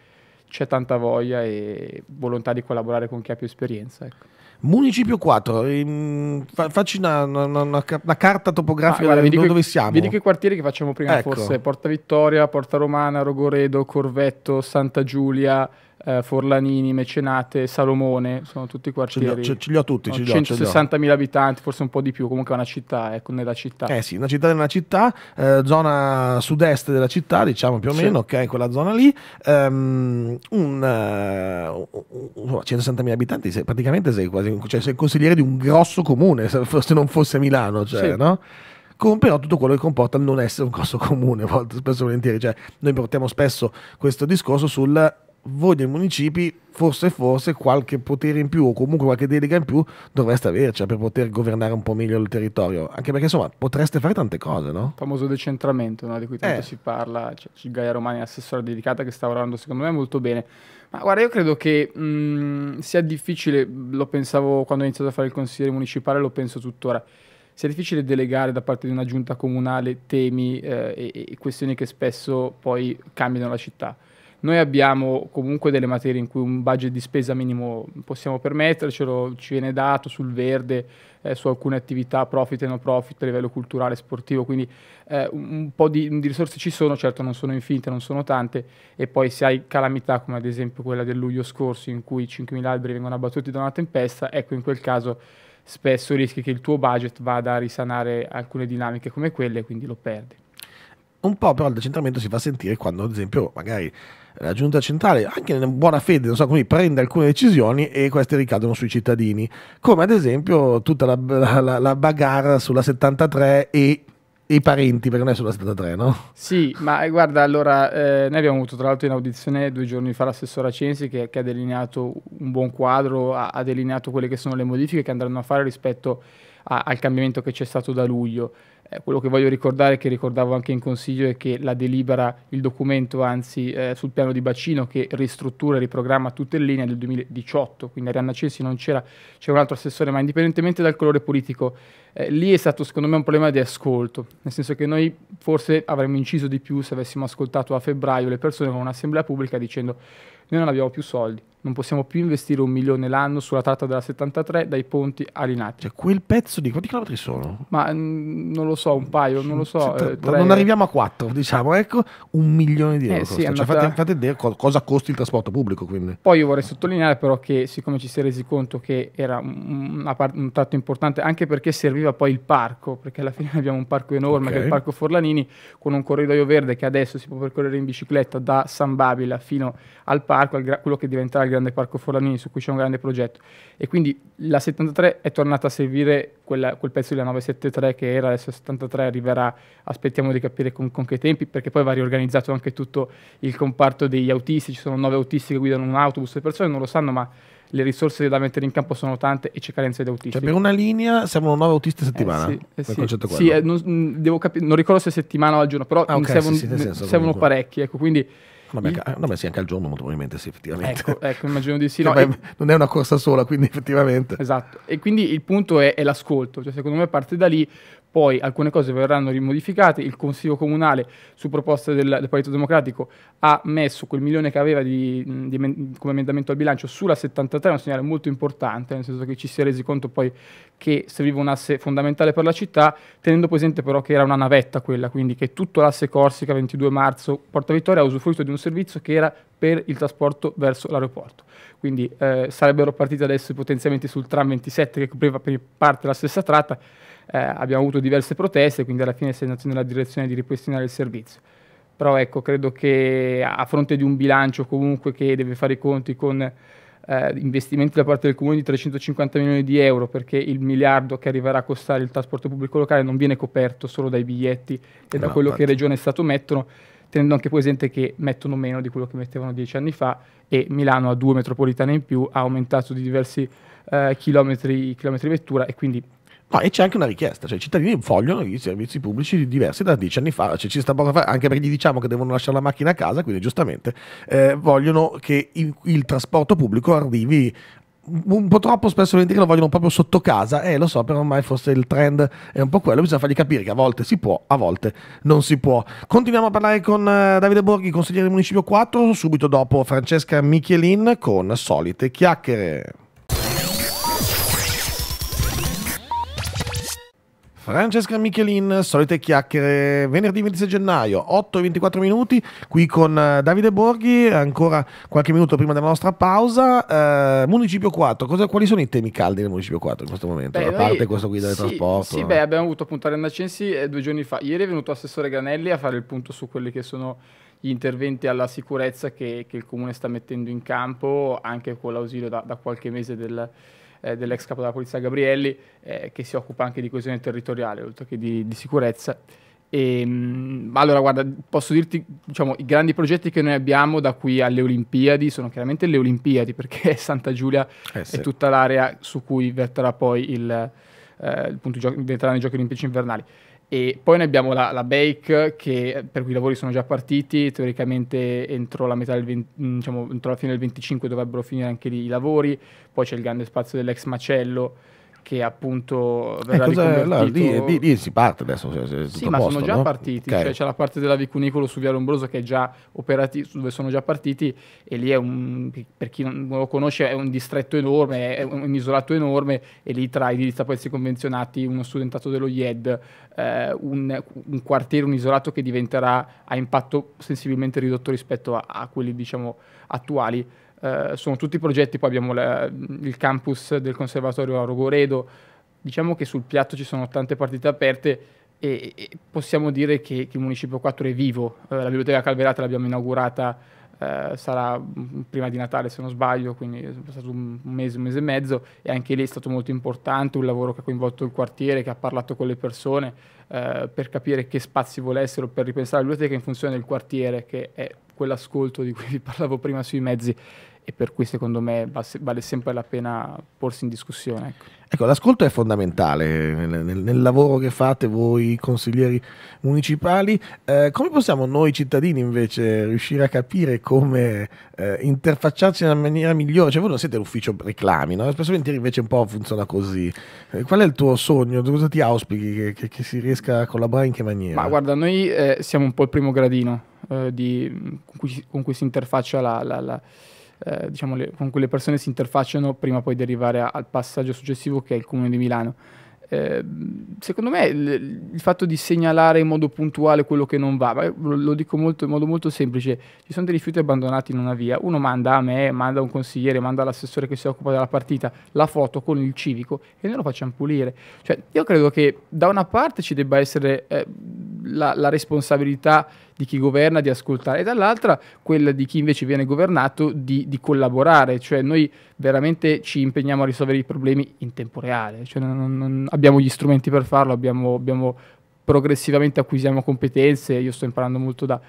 c'è tanta voglia e volontà di collaborare con chi ha più esperienza. Ecco. Municipio 4, ehm, facci una, una, una, una, carta topografica ah, guarda, dove, dove i, siamo. Vedi dico i quartieri che facciamo prima, ecco. forse Porta Vittoria, Porta Romana, Rogoredo, Corvetto, Santa Giulia, eh, Forlanini, Mecenate, Salomone, sono tutti quartieri. Ce li ho, ce li ho tutti, no, 160.000 abitanti, forse un po' di più, comunque è una città, ecco, nella città. Eh sì, una città nella città, eh, zona sud-est della città, diciamo più o sì. meno, ok, quella zona lì. Um, un, uh, eh, 160.000 abitanti, sei, praticamente sei quasi, cioè sei consigliere di un grosso comune, se, non fosse Milano, cioè, sì. no? con però tutto quello che comporta non essere un costo comune, [laughs] spesso e volentieri. Cioè, noi portiamo spesso questo discorso sul voi nei municipi forse forse qualche potere in più o comunque qualche delega in più dovreste avercela eh, per poter governare un po' meglio il territorio anche perché insomma potreste fare tante cose no? il famoso decentramento no? di cui tanto eh. si parla c'è cioè, Gaia Romani assessore dedicata che sta lavorando secondo me molto bene ma guarda io credo che mh, sia difficile lo pensavo quando ho iniziato a fare il consigliere municipale lo penso tuttora sia difficile delegare da parte di una giunta comunale temi eh, e, e questioni che spesso poi cambiano la città noi abbiamo comunque delle materie in cui un budget di spesa minimo possiamo permettercelo, ci viene dato sul verde, eh, su alcune attività profit e no profit a livello culturale, sportivo, quindi eh, un po' di, di, risorse ci sono, certo non sono infinite, non sono tante, e poi se hai calamità come ad esempio quella del luglio scorso in cui 5.000 alberi vengono abbattuti da una tempesta, ecco in quel caso spesso rischi che il tuo budget vada a risanare alcune dinamiche come quelle e quindi lo perdi. Un po' però il decentramento si fa sentire quando ad esempio magari la giunta centrale, anche in buona fede, non so come, prende alcune decisioni e queste ricadono sui cittadini, come ad esempio tutta la, la, la bagarra sulla 73 e i parenti, perché non è sulla 73, no? Sì, ma eh, guarda, allora, eh, noi abbiamo avuto tra l'altro in audizione due giorni fa l'assessore Censi che, che, ha delineato un buon quadro, ha, ha, delineato quelle che sono le modifiche che andranno a fare rispetto a, al cambiamento che c'è stato da luglio. Eh, quello che voglio ricordare, che ricordavo anche in consiglio, è che la delibera, il documento anzi eh, sul piano di bacino che ristruttura e riprogramma tutte le linee del 2018, quindi Arianna Cesi non c'era, c'è un altro assessore, ma indipendentemente dal colore politico, eh, lì è stato secondo me un problema di ascolto, nel senso che noi forse avremmo inciso di più se avessimo ascoltato a febbraio le persone con un'assemblea pubblica dicendo noi non abbiamo più soldi non possiamo più investire un milione l'anno sulla tratta della 73 dai ponti a Linate. Cioè, quel pezzo di quanti chilometri sono? Ma mh, mm, non lo so, un paio, non lo so. Sì, cioè, eh, Non arriviamo a quattro, diciamo, ecco, un milione di eh, euro. sì, cioè, fate, fate, vedere cosa costa il trasporto pubblico. Quindi. Poi io vorrei sottolineare però che siccome ci si è resi conto che era un, un tratto importante, anche perché serviva poi il parco, perché alla fine [laughs] abbiamo un parco enorme, okay. che è il Parco Forlanini, con un corridoio verde che adesso si può percorrere in bicicletta da San Babila fino al parco, al quello che diventerà il grande parco Forlanini su cui c'è un grande progetto e quindi la 73 è tornata a servire quella, quel pezzo della 973 che era, adesso 73 arriverà, aspettiamo di capire con, con, che tempi perché poi va riorganizzato anche tutto il comparto degli autisti, ci sono nove autisti che guidano un autobus, le persone non lo sanno ma le risorse da mettere in campo sono tante e c'è carenza di autisti. Cioè per una linea servono nove autisti a eh, settimana. Eh sì, eh sì, sì eh, non, mm, non, ricordo se settimana o al giorno, però ah, okay, servono, sì, servono parecchi. Ecco, quindi Vabbè, beh, no, beh, sì, anche al giorno molto probabilmente sì, effettivamente. Ecco, ecco immagino di sì. [laughs] No, beh, non è una corsa sola, quindi effettivamente. Esatto, e quindi il punto è, è l'ascolto, cioè secondo me parte da lì, poi alcune cose verranno rimodificate, il Consiglio Comunale su proposta del, del Partito Democratico ha messo quel milione che aveva di, di, come emendamento al bilancio sulla 73, un segnale molto importante, nel senso che ci si è resi conto poi che serviva un asse fondamentale per la città, tenendo presente però che era una navetta quella, quindi che tutto l'asse Corsica 22 marzo Porta Vittoria ha usufruito di un servizio che era per il trasporto verso l'aeroporto. Quindi eh, sarebbero partiti adesso i potenziamenti sul tram 27 che copriva per parte la stessa tratta, eh, abbiamo avuto diverse proteste, quindi alla fine si è andato nella direzione di ripristinare il servizio. Però ecco, credo che a fronte di un bilancio comunque che deve fare i conti con eh, investimenti da parte del comune di 350 milioni di euro, perché il miliardo che arriverà a costare il trasporto pubblico locale non viene coperto solo dai biglietti e no, da quello infatti. che Regione e Stato mettono, tenendo anche presente che mettono meno di quello che mettevano dieci anni fa e Milano ha due metropolitane in più, ha aumentato di diversi eh, chilometri, chilometri vettura e quindi No, e c'è anche una richiesta, cioè i cittadini vogliono i servizi pubblici diversi da dieci anni fa, cioè, ci sta poco a fare, anche perché gli diciamo che devono lasciare la macchina a casa, quindi giustamente eh, vogliono che il, il trasporto pubblico arrivi un po' troppo spesso volentieri lo vogliono proprio sotto casa eh, lo so però ormai forse il trend è un po' quello bisogna fargli capire che a volte si può a volte non si può continuiamo a parlare con eh, Davide Borghi consigliere del municipio 4 subito dopo Francesca Michelin con solite chiacchiere Francesca Michelin, solite chiacchiere, venerdì 26 gennaio, 8 e 24 minuti, qui con eh, Davide Borghi, ancora qualche minuto prima della nostra pausa. Eh, municipio 4, cosa, quali sono i temi caldi del Municipio 4 in questo momento? Beh, a parte noi, questo qui del trasporto? Sì, no? Eh. beh, abbiamo avuto appunto Arianna Censi eh, due giorni fa. Ieri è venuto Assessore Granelli a fare il punto su quelli che sono gli interventi alla sicurezza che, che il Comune sta mettendo in campo, anche con l'ausilio da, da qualche mese del eh, dell'ex capo della polizia Gabrielli, eh, che si occupa anche di coesione territoriale, oltre che di, di sicurezza. E, mh, mm, allora, guarda, posso dirti, diciamo, i grandi progetti che noi abbiamo da qui alle Olimpiadi sono chiaramente le Olimpiadi, perché [laughs] Santa Giulia eh sì. è tutta l'area su cui verterà poi il, eh, il punto gio- verteranno i giochi olimpici invernali. E poi ne abbiamo la, la Bake, che, eh, per cui i lavori sono già partiti, teoricamente entro la, 20, mm, diciamo, entro la fine del 25 dovrebbero finire anche lì i lavori, poi c'è il grande spazio dell'ex macello, che appunto eh, verrà eh, cosa, lì, lì, lì, si parte adesso. Cioè, sì, ma posto, sono già no? partiti, okay. cioè, c'è la parte della Vicunicolo su Via Lombroso che è già operativa, dove sono già partiti e lì è un, per chi non lo conosce, è un distretto enorme, è un, isolato enorme e lì tra i edilizia pezzi convenzionati, uno studentato dello IED, eh, un, un, quartiere, un isolato che diventerà a impatto sensibilmente ridotto rispetto a, a quelli diciamo attuali. Eh, sono tutti progetti, poi abbiamo la, il campus del conservatorio a Rogoredo, diciamo che sul piatto ci sono tante partite aperte e, e possiamo dire che, che, il Municipio 4 è vivo, eh, la biblioteca Calverata l'abbiamo inaugurata eh, sarà prima di Natale se non sbaglio, quindi è passato un mese, un mese e mezzo e anche lì è stato molto importante un lavoro che ha coinvolto il quartiere, che ha parlato con le persone eh, per capire che spazi volessero, per ripensare la biblioteca in funzione del quartiere, che è quell'ascolto di cui vi parlavo prima sui mezzi e per cui secondo me vale sempre la pena porsi in discussione. Ecco, ecco l'ascolto è fondamentale nel, nel, nel, lavoro che fate voi consiglieri municipali. Eh, come possiamo noi cittadini invece riuscire a capire come eh, interfacciarci nella maniera migliore? Cioè voi non siete l'ufficio reclami, no? spesso invece un po' funziona così. Eh, qual è il tuo sogno? Cosa ti auspichi che, che, che, si riesca a collaborare in che maniera? Ma guarda, noi eh, siamo un po' il primo gradino eh, di, con, cui, con, cui, si interfaccia la, la, la eh, diciamo le, con cui le persone si interfacciano prima poi di arrivare a, al passaggio successivo che è il Comune di Milano. Eh, secondo me il, fatto di segnalare in modo puntuale quello che non va, lo, lo dico molto, in modo molto semplice, ci sono dei rifiuti abbandonati in una via, uno manda a me, manda a un consigliere, manda all'assessore che si occupa della partita la foto con il civico e noi lo facciamo pulire. Cioè, io credo che da una parte ci debba essere... Eh, la, la, responsabilità di chi governa di ascoltare e dall'altra quella di chi invece viene governato di, di collaborare, cioè noi veramente ci impegniamo a risolvere i problemi in tempo reale, cioè non, non abbiamo gli strumenti per farlo, abbiamo, abbiamo progressivamente acquisiamo competenze, io sto imparando molto da,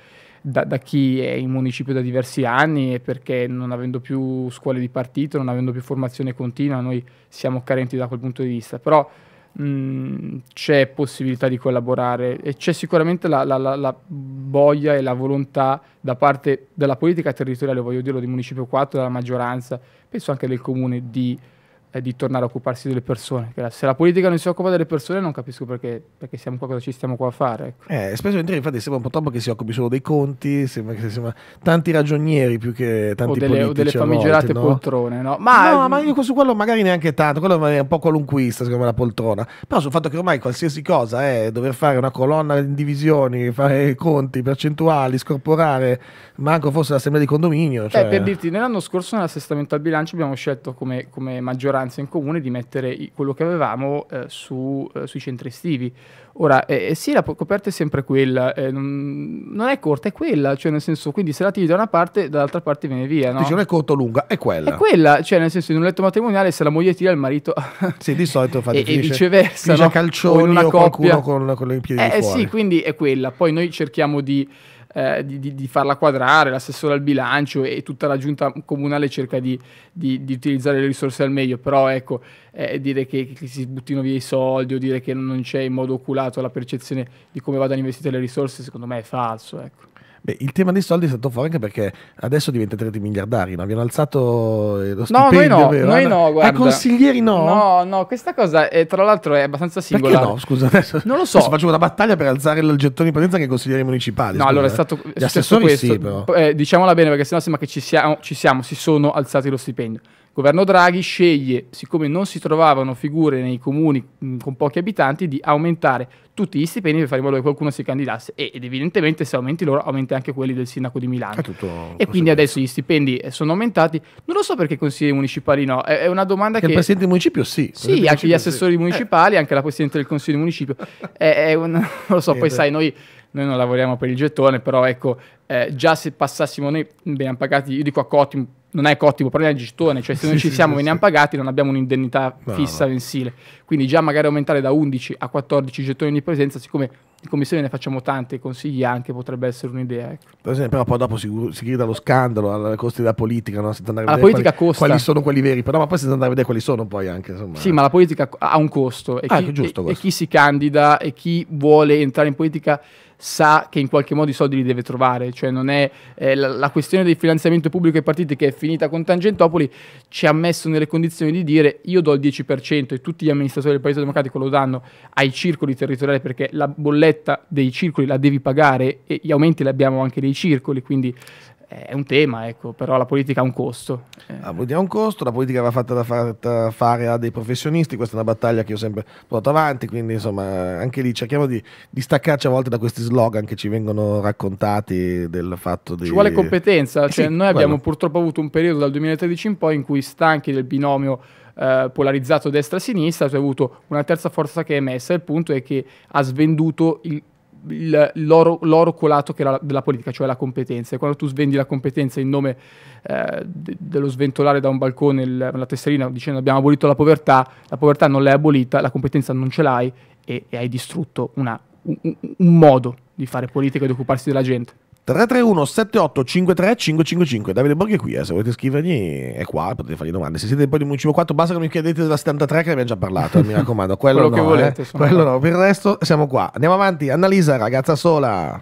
da, da, chi è in municipio da diversi anni e perché non avendo più scuole di partito, non avendo più formazione continua, noi siamo carenti da quel punto di vista. Però Mm, c'è possibilità di collaborare e c'è sicuramente la, la, la, la, voglia e la volontà da parte della politica territoriale, voglio dirlo, del Municipio 4, della maggioranza, penso anche del comune, di è di tornare a occuparsi delle persone. Se la politica non si occupa delle persone, non capisco perché, perché siamo qua, cosa ci stiamo qua a fare. Ecco. Eh, spesso infatti sembra un po' troppo che si occupi solo dei conti, sembra che siamo tanti ragionieri più che tanti o delle, politici. O delle famigerate no? poltrone, no? Ma, no, ma io su quello magari neanche tanto, quello è un po' qualunquista, secondo me, la poltrona. Però sul fatto che ormai qualsiasi cosa è dover fare una colonna in divisioni, fare conti, percentuali, scorporare, manco forse l'assemblea di condominio. Eh, cioè... Eh, per dirti, nell'anno scorso nell'assestamento al bilancio abbiamo scelto come, come maggioranza minoranza in comune di mettere quello che avevamo eh, su, eh, sui centri estivi. Ora, eh, eh sì, la coperta è sempre quella, eh, non, non, è corta, è quella, cioè nel senso, quindi se la tiri da una parte, dall'altra parte viene via, no? Dici, non è corta o lunga, è quella. È quella, cioè nel senso, in un letto matrimoniale se la moglie tira il marito... [laughs] sì, di solito fa e, finisce, e viceversa, finisce no? calcioni o, una o qualcuno con, con le piedi eh, eh fuori. Eh sì, quindi è quella. Poi noi cerchiamo di eh, di, di, di, farla quadrare, l'assessore al bilancio e tutta la giunta comunale cerca di, di utilizzare le risorse al meglio, però ecco, eh, dire che, che, si buttino via i soldi o dire che non c'è in modo oculato la percezione di come vadano investite le risorse, secondo me è falso. Ecco. Beh, il tema dei soldi è stato fuori anche perché adesso diventerete miliardari, no? Vi alzato eh, lo stipendio, No, noi no, vero? noi no, ah, guarda. Ai consiglieri no? No, no, questa cosa è, tra l'altro è abbastanza singolare. Perché no, scusa, adesso Non lo so. Adesso faccio una battaglia per alzare il gettone di presenza che i consiglieri municipali. No, scusa, allora è eh. stato Gli assessori questo. sì, però. Eh, diciamola bene perché sennò sembra che ci siamo, ci siamo, si sono alzati lo stipendio governo Draghi sceglie, siccome non si trovavano figure nei comuni con pochi abitanti, di aumentare tutti gli stipendi per fare in modo che qualcuno si candidasse ed evidentemente se aumenti loro aumenta anche quelli del sindaco di Milano. E quindi adesso gli stipendi eh, sono aumentati. Non lo so perché i consigli municipali no, è, una domanda che... che... Il presidente del municipio sì. Sì, anche gli assessori sì. municipali, anche la presidente del consiglio di municipio. è, è un... [laughs] Non lo so, sì, poi eh, beh. sai, noi noi non lavoriamo per il gettone, però ecco, eh, già se passassimo noi, ben pagati, io dico a Cotti non è Cottimo, però è gestone, cioè se noi sì, ci sì, siamo sì, veniamo pagati non abbiamo un'indennità no, fissa no. mensile. Quindi già magari aumentare da 11 a 14 gettoni di presenza, siccome di commissioni ne facciamo tante, consigli anche, potrebbe essere un'idea. Ecco. Però poi dopo si, si grida allo scandalo, alla costi della politica, no? senza andare a vedere quali, costa. quali sono quelli veri, però ma poi si andare a vedere quali sono poi anche. Insomma. Sì, ma la politica ha un costo e, ah, chi, giusto, e, e chi si candida e chi vuole entrare in politica sa che in qualche modo i soldi li deve trovare, cioè non è eh, la, la, questione del finanziamento pubblico ai partiti che è finita con Tangentopoli ci ha messo nelle condizioni di dire io do il 10% e tutti gli amministratori del Partito Democratico lo danno ai circoli territoriali perché la bolletta bolletta dei circoli la devi pagare e gli aumenti li abbiamo anche dei circoli, quindi eh, è un tema, ecco, però la politica ha un costo. La ah, politica ha un costo, la politica va fatta da fare a dei professionisti, questa è una battaglia che io sempre porto avanti, quindi insomma anche lì cerchiamo di, di staccarci a volte da questi slogan che ci vengono raccontati del fatto di... Ci vuole competenza, eh cioè, sì, noi quello. abbiamo purtroppo avuto un periodo dal 2013 in poi in cui stanchi del binomio eh, polarizzato destra-sinistra, tu cioè hai avuto una terza forza che è emessa, il punto è che ha svenduto il, il, l'oro, l'oro, colato che era della politica, cioè la competenza. E quando tu svendi la competenza in nome eh, de- dello sventolare da un balcone il, la tesserina dicendo abbiamo abolito la povertà, la povertà non l'hai abolita, la competenza non ce l'hai e, e hai distrutto una, un, un modo di fare politica e di occuparsi della gente. 331 78 53 555 Davide Borghi è qui, eh. se volete scrivergli è qua, potete fargli domande. Se siete poi di Municipio 4 basta che mi chiedete della 73 che ne abbiamo già parlato, eh, mi raccomando, [laughs] quello, quello no, che eh. volete, eh. quello no, per il resto siamo qua. Andiamo avanti, Annalisa, ragazza sola.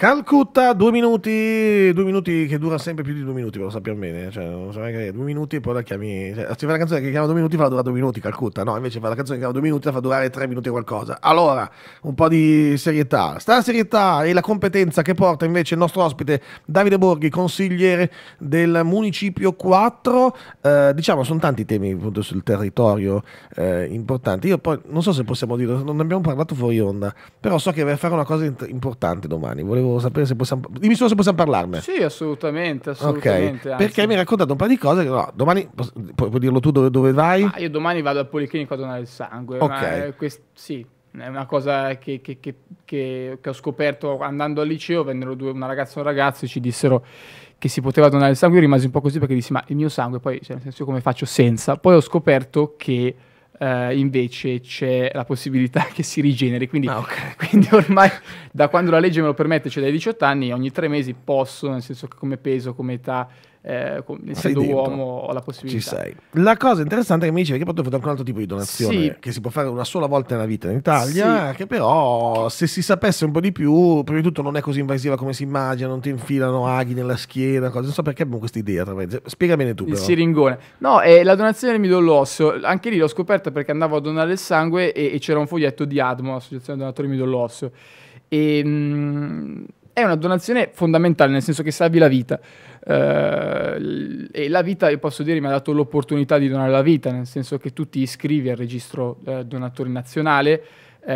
Calcutta, due minuti, due minuti che dura sempre più di due minuti, lo sappiamo bene, cioè, non so neanche, due minuti e poi la chiami, cioè, se fa la canzone che chiama due minuti fa durare due minuti, Calcutta, no, invece fa la canzone che chiama due minuti la fa durare tre minuti e qualcosa. Allora, un po' di serietà, sta la serietà e la competenza che porta invece il nostro ospite Davide Borghi, consigliere del Municipio 4, eh, diciamo sono tanti temi appunto sul territorio eh, importanti, io poi non so se possiamo dire, non abbiamo parlato fuori onda, però so che vai a fare una cosa importante domani, volevo volevo sapere se possiamo. Dimmi solo se possiamo parlarne. Sì, assolutamente. assolutamente okay. Perché mi hai raccontato un paio di cose. Che, no, domani pu- puoi, dirlo tu dove, dove vai? Ah, io domani vado al Policlinico a donare il sangue. Ok. Quest- sì, è una cosa che, che, che, che, ho scoperto andando al liceo, vennero due, una ragazza e un ragazzo e ci dissero che si poteva donare il sangue, io rimasi un po' così perché dissi ma il mio sangue, poi cioè, nel senso come faccio senza? Poi ho scoperto che Uh, invece c'è la possibilità [laughs] che si rigeneri. Quindi, ah, okay. [laughs] quindi, ormai da quando la legge me lo permette, cioè dai 18 anni, ogni tre mesi posso, nel senso che come peso, come età, eh, essendo uomo ho la possibilità. Ci sei. La cosa interessante è che mi dicevi che poi hai fatto anche un altro tipo di donazione sì. che si può fare una sola volta nella vita in Italia, sì. che però se si sapesse un po' di più, prima di tutto non è così invasiva come si immagina, non ti infilano aghi nella schiena, cose. non so perché abbiamo questa idea. Spiega bene tu. Il però. siringone. No, è eh, la donazione del midollo osseo, anche lì l'ho scoperta perché andavo a donare il sangue e, e c'era un foglietto di ADMO, Associazione Donatori Midollo Osseo. E, ehm, mh, è una donazione fondamentale, nel senso che salvi la vita. Uh, e la vita, io posso dire, mi ha dato l'opportunità di donare la vita, nel senso che tu ti iscrivi al registro uh, donatori nazionale, uh,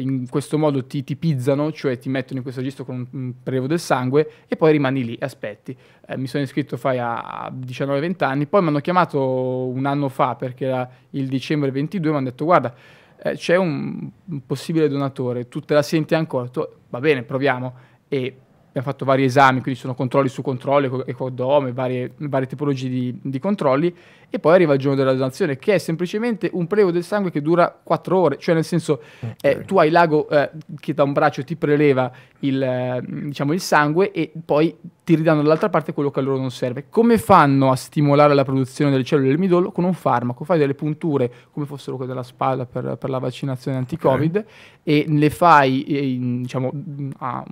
in questo modo ti tipizzano, cioè ti mettono in questo registro con un prelevo del sangue e poi rimani lì, aspetti. mi sono iscritto fai a 19-20 anni, poi mi hanno chiamato un anno fa, perché era il dicembre 22, mi hanno detto guarda, c'è un, un possibile donatore, tu te la senti ancora? Tu, va bene, proviamo e abbiamo fatto vari esami, quindi sono controlli su controlli, ecodome, varie, varie tipologie di, di controlli e poi arriva il giorno della donazione, che è semplicemente un prelevo del sangue che dura 4 ore, cioè nel senso mm, eh, okay. eh, tu hai l'ago eh, che da un braccio ti preleva il, eh, diciamo, il sangue e poi ti ridanno dall'altra parte quello che a loro non serve. Come fanno a stimolare la produzione delle cellule del midollo? Con un farmaco, fai delle punture come fossero quelle della spalla per, per la vaccinazione anti-Covid okay. e le fai eh, in, diciamo, a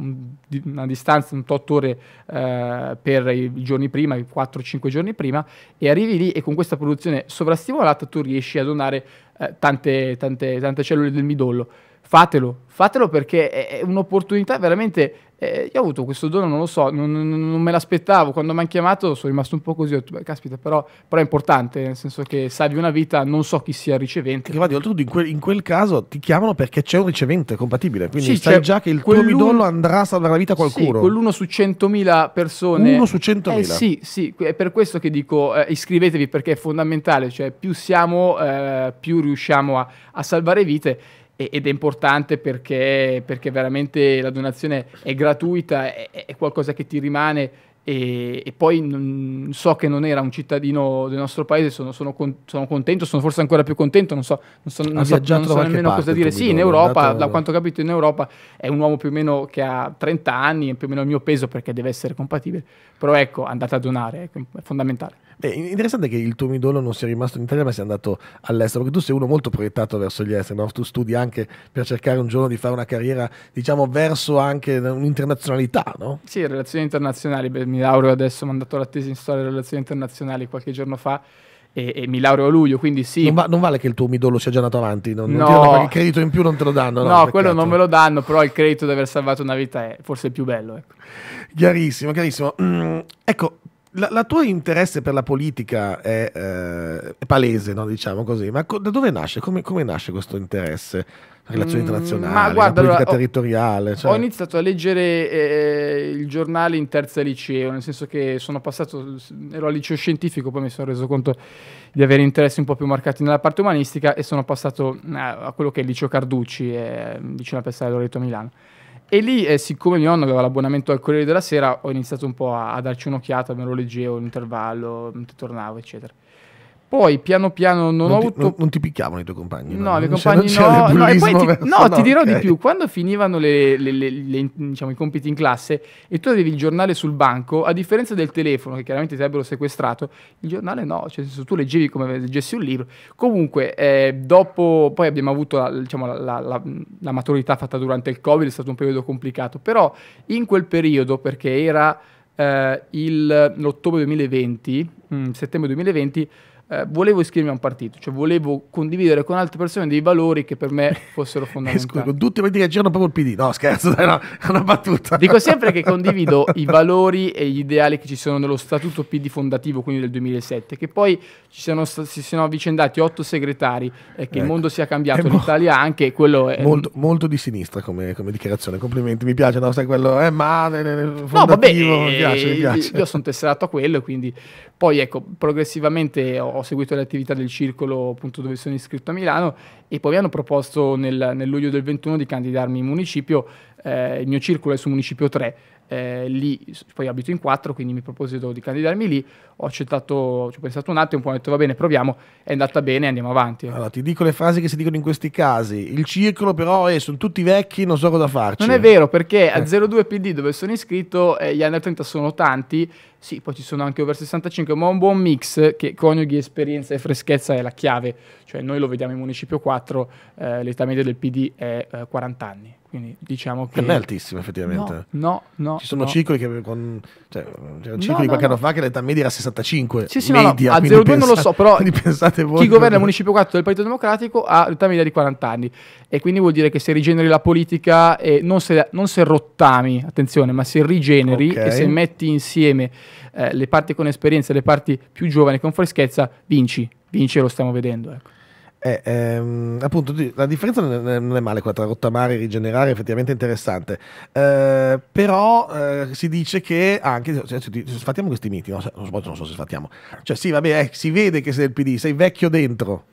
una distanza, 8 ore eh, per i giorni prima, 4-5 giorni prima e arrivi lì e con questa questa produzione sovrastimolata tu riesci a donare eh, tante, tante, tante cellule del midollo. Fatelo, fatelo perché è un'opportunità veramente eh, io ho avuto questo dono, non lo so, non, non me l'aspettavo. Quando mi hanno chiamato sono rimasto un po' così, ho detto, beh, caspita, però, però, è importante, nel senso che salvi una vita, non so chi sia il ricevente. Che va di oltretutto, in, quel, in quel caso ti chiamano perché c'è un ricevente compatibile, quindi sì, sai già che il tuo midollo andrà a salvare la vita a qualcuno. Sì, quell'uno su 100.000 persone. Uno su 100.000? Eh, sì, sì, è per questo che dico eh, iscrivetevi perché è fondamentale, cioè più siamo, eh, più riusciamo a, a salvare vite ed è importante perché, perché, veramente la donazione è gratuita, è, è qualcosa che ti rimane e, e poi non, so che non era un cittadino del nostro paese, sono, sono, con, sono contento, sono forse ancora più contento, non so, non so, non so, non so nemmeno parte, cosa dire. Sì, in Europa, andato... da quanto ho capito in Europa è un uomo più o meno che ha 30 anni, è più o meno il mio peso perché deve essere compatibile, però ecco, andate a donare, ecco, è fondamentale. È eh, interessante che il tuo midollo non sia rimasto in Italia ma sia andato all'estero, perché tu sei uno molto proiettato verso gli esteri, no? tu studi anche per cercare un giorno di fare una carriera, diciamo, verso anche un'internazionalità, no? Sì, relazioni internazionali, Beh, mi laureo adesso, ho mandato la tesi in storia delle relazioni internazionali qualche giorno fa. E, e, mi laureo a luglio, quindi sì. Non, va, non, vale che il tuo midollo sia già andato avanti, non, no. non danno, il credito in più non te lo danno. No, no quello non me lo danno, però il credito di aver salvato una vita è forse il più bello. Ecco. Chiarissimo, chiarissimo. Mm, ecco, la, la tua interesse per la politica è, eh, è palese, no? diciamo così, ma co- da dove nasce? Come, come nasce questo interesse? Relazioni internazionali, mm, ma guarda, politica allora, territoriale. Ho, cioè... ho iniziato a leggere eh, eh, il giornale in terza liceo, nel senso che sono passato, ero al liceo scientifico, poi mi sono reso conto di avere interessi un po' più marcati nella parte umanistica e sono passato a, eh, a quello che è il liceo Carducci, eh, vicino a Pescara Loreto a Milano. E lì, eh, siccome mio nonno aveva l'abbonamento al Corriere della Sera, ho iniziato un po' a, a darci un'occhiata, me lo leggevo in intervallo, tornavo, eccetera. Poi piano piano non, non ho ti, avuto... Non, non, ti picchiavano i tuoi compagni? No, i miei compagni no. no, e poi ti, no, ti dirò okay. di più, quando finivano le, le, le, diciamo, i compiti in classe e tu avevi il giornale sul banco, a differenza del telefono, che chiaramente ti avrebbero sequestrato, il giornale no, cioè se tu leggevi come leggessi un libro. Comunque, eh, dopo, poi abbiamo avuto la, diciamo, la, la, la maturità fatta durante il Covid, è stato un periodo complicato, però in quel periodo, perché era... Uh, l'ottobre 2020, mh, mm, settembre 2020, eh, volevo iscrivermi a un partito, cioè volevo condividere con altre persone dei valori che per me [laughs] fossero eh, fondamentali. Scusa, con tutti i partiti che girano proprio il PD, no scherzo, dai, no, è una battuta. Dico sempre che condivido [laughs] i valori e gli ideali che ci sono nello statuto PD fondativo, quindi del 2007, che poi sono, si siano avvicendati otto segretari, eh, che ecco. il mondo sia cambiato, è l'Italia anche, quello è... Molto, molto di sinistra come, come, dichiarazione, complimenti, mi piace, no, sai quello, eh, ma... Eh, eh, fondativo, no, vabbè, mi piace, mi piace. Io sono tesserato a quello, quindi poi ecco, progressivamente ho ho seguito le attività del circolo appunto dove sono iscritto a Milano e poi mi hanno proposto nel, nel luglio del 21 di candidarmi in municipio, eh, il mio circolo è su municipio 3, eh, lì, poi abito in quattro, quindi mi proposito di candidarmi lì, ho accettato, ci ho pensato un attimo, poi ho detto va bene, proviamo, è andata bene, andiamo avanti. Allora, ti dico le frasi che si dicono in questi casi, il circolo però è, sono tutti vecchi, non so cosa farci. Non è vero, perché a 02 eh. PD dove sono iscritto, eh, gli under 30 sono tanti, sì, poi ci sono anche over 65, ma un buon mix che coniughi esperienza e freschezza è la chiave, cioè noi lo vediamo in Municipio 4, eh, l'età media del PD è eh, 40 anni. Quindi diciamo che... Non è altissimo effettivamente. No, no, no Ci sono no. cicli che... Con... Cioè, c'era un ciclo no, di qualche anno fa che l'età media era 65. Sì, sì, media, no, a 02 non lo so, però [laughs] chi governa il Municipio 4 del Partito Democratico ha l'età media di 40 anni. E quindi vuol dire che se rigeneri la politica, e eh, non, se, non se rottami, attenzione, ma se rigeneri okay. e se metti insieme eh, le parti con esperienza e le parti più giovani con freschezza, vinci. Vinci e lo stiamo vedendo, ecco. Eh, ehm, appunto, la differenza non è male qua tra rottamare e rigenerare, è effettivamente interessante. Eh, però eh, si dice che anche cioè, sfattiamo questi miti, no? non so se sfattiamo. Cioè, sì, vabbè, eh, si vede che sei del PD, sei vecchio dentro.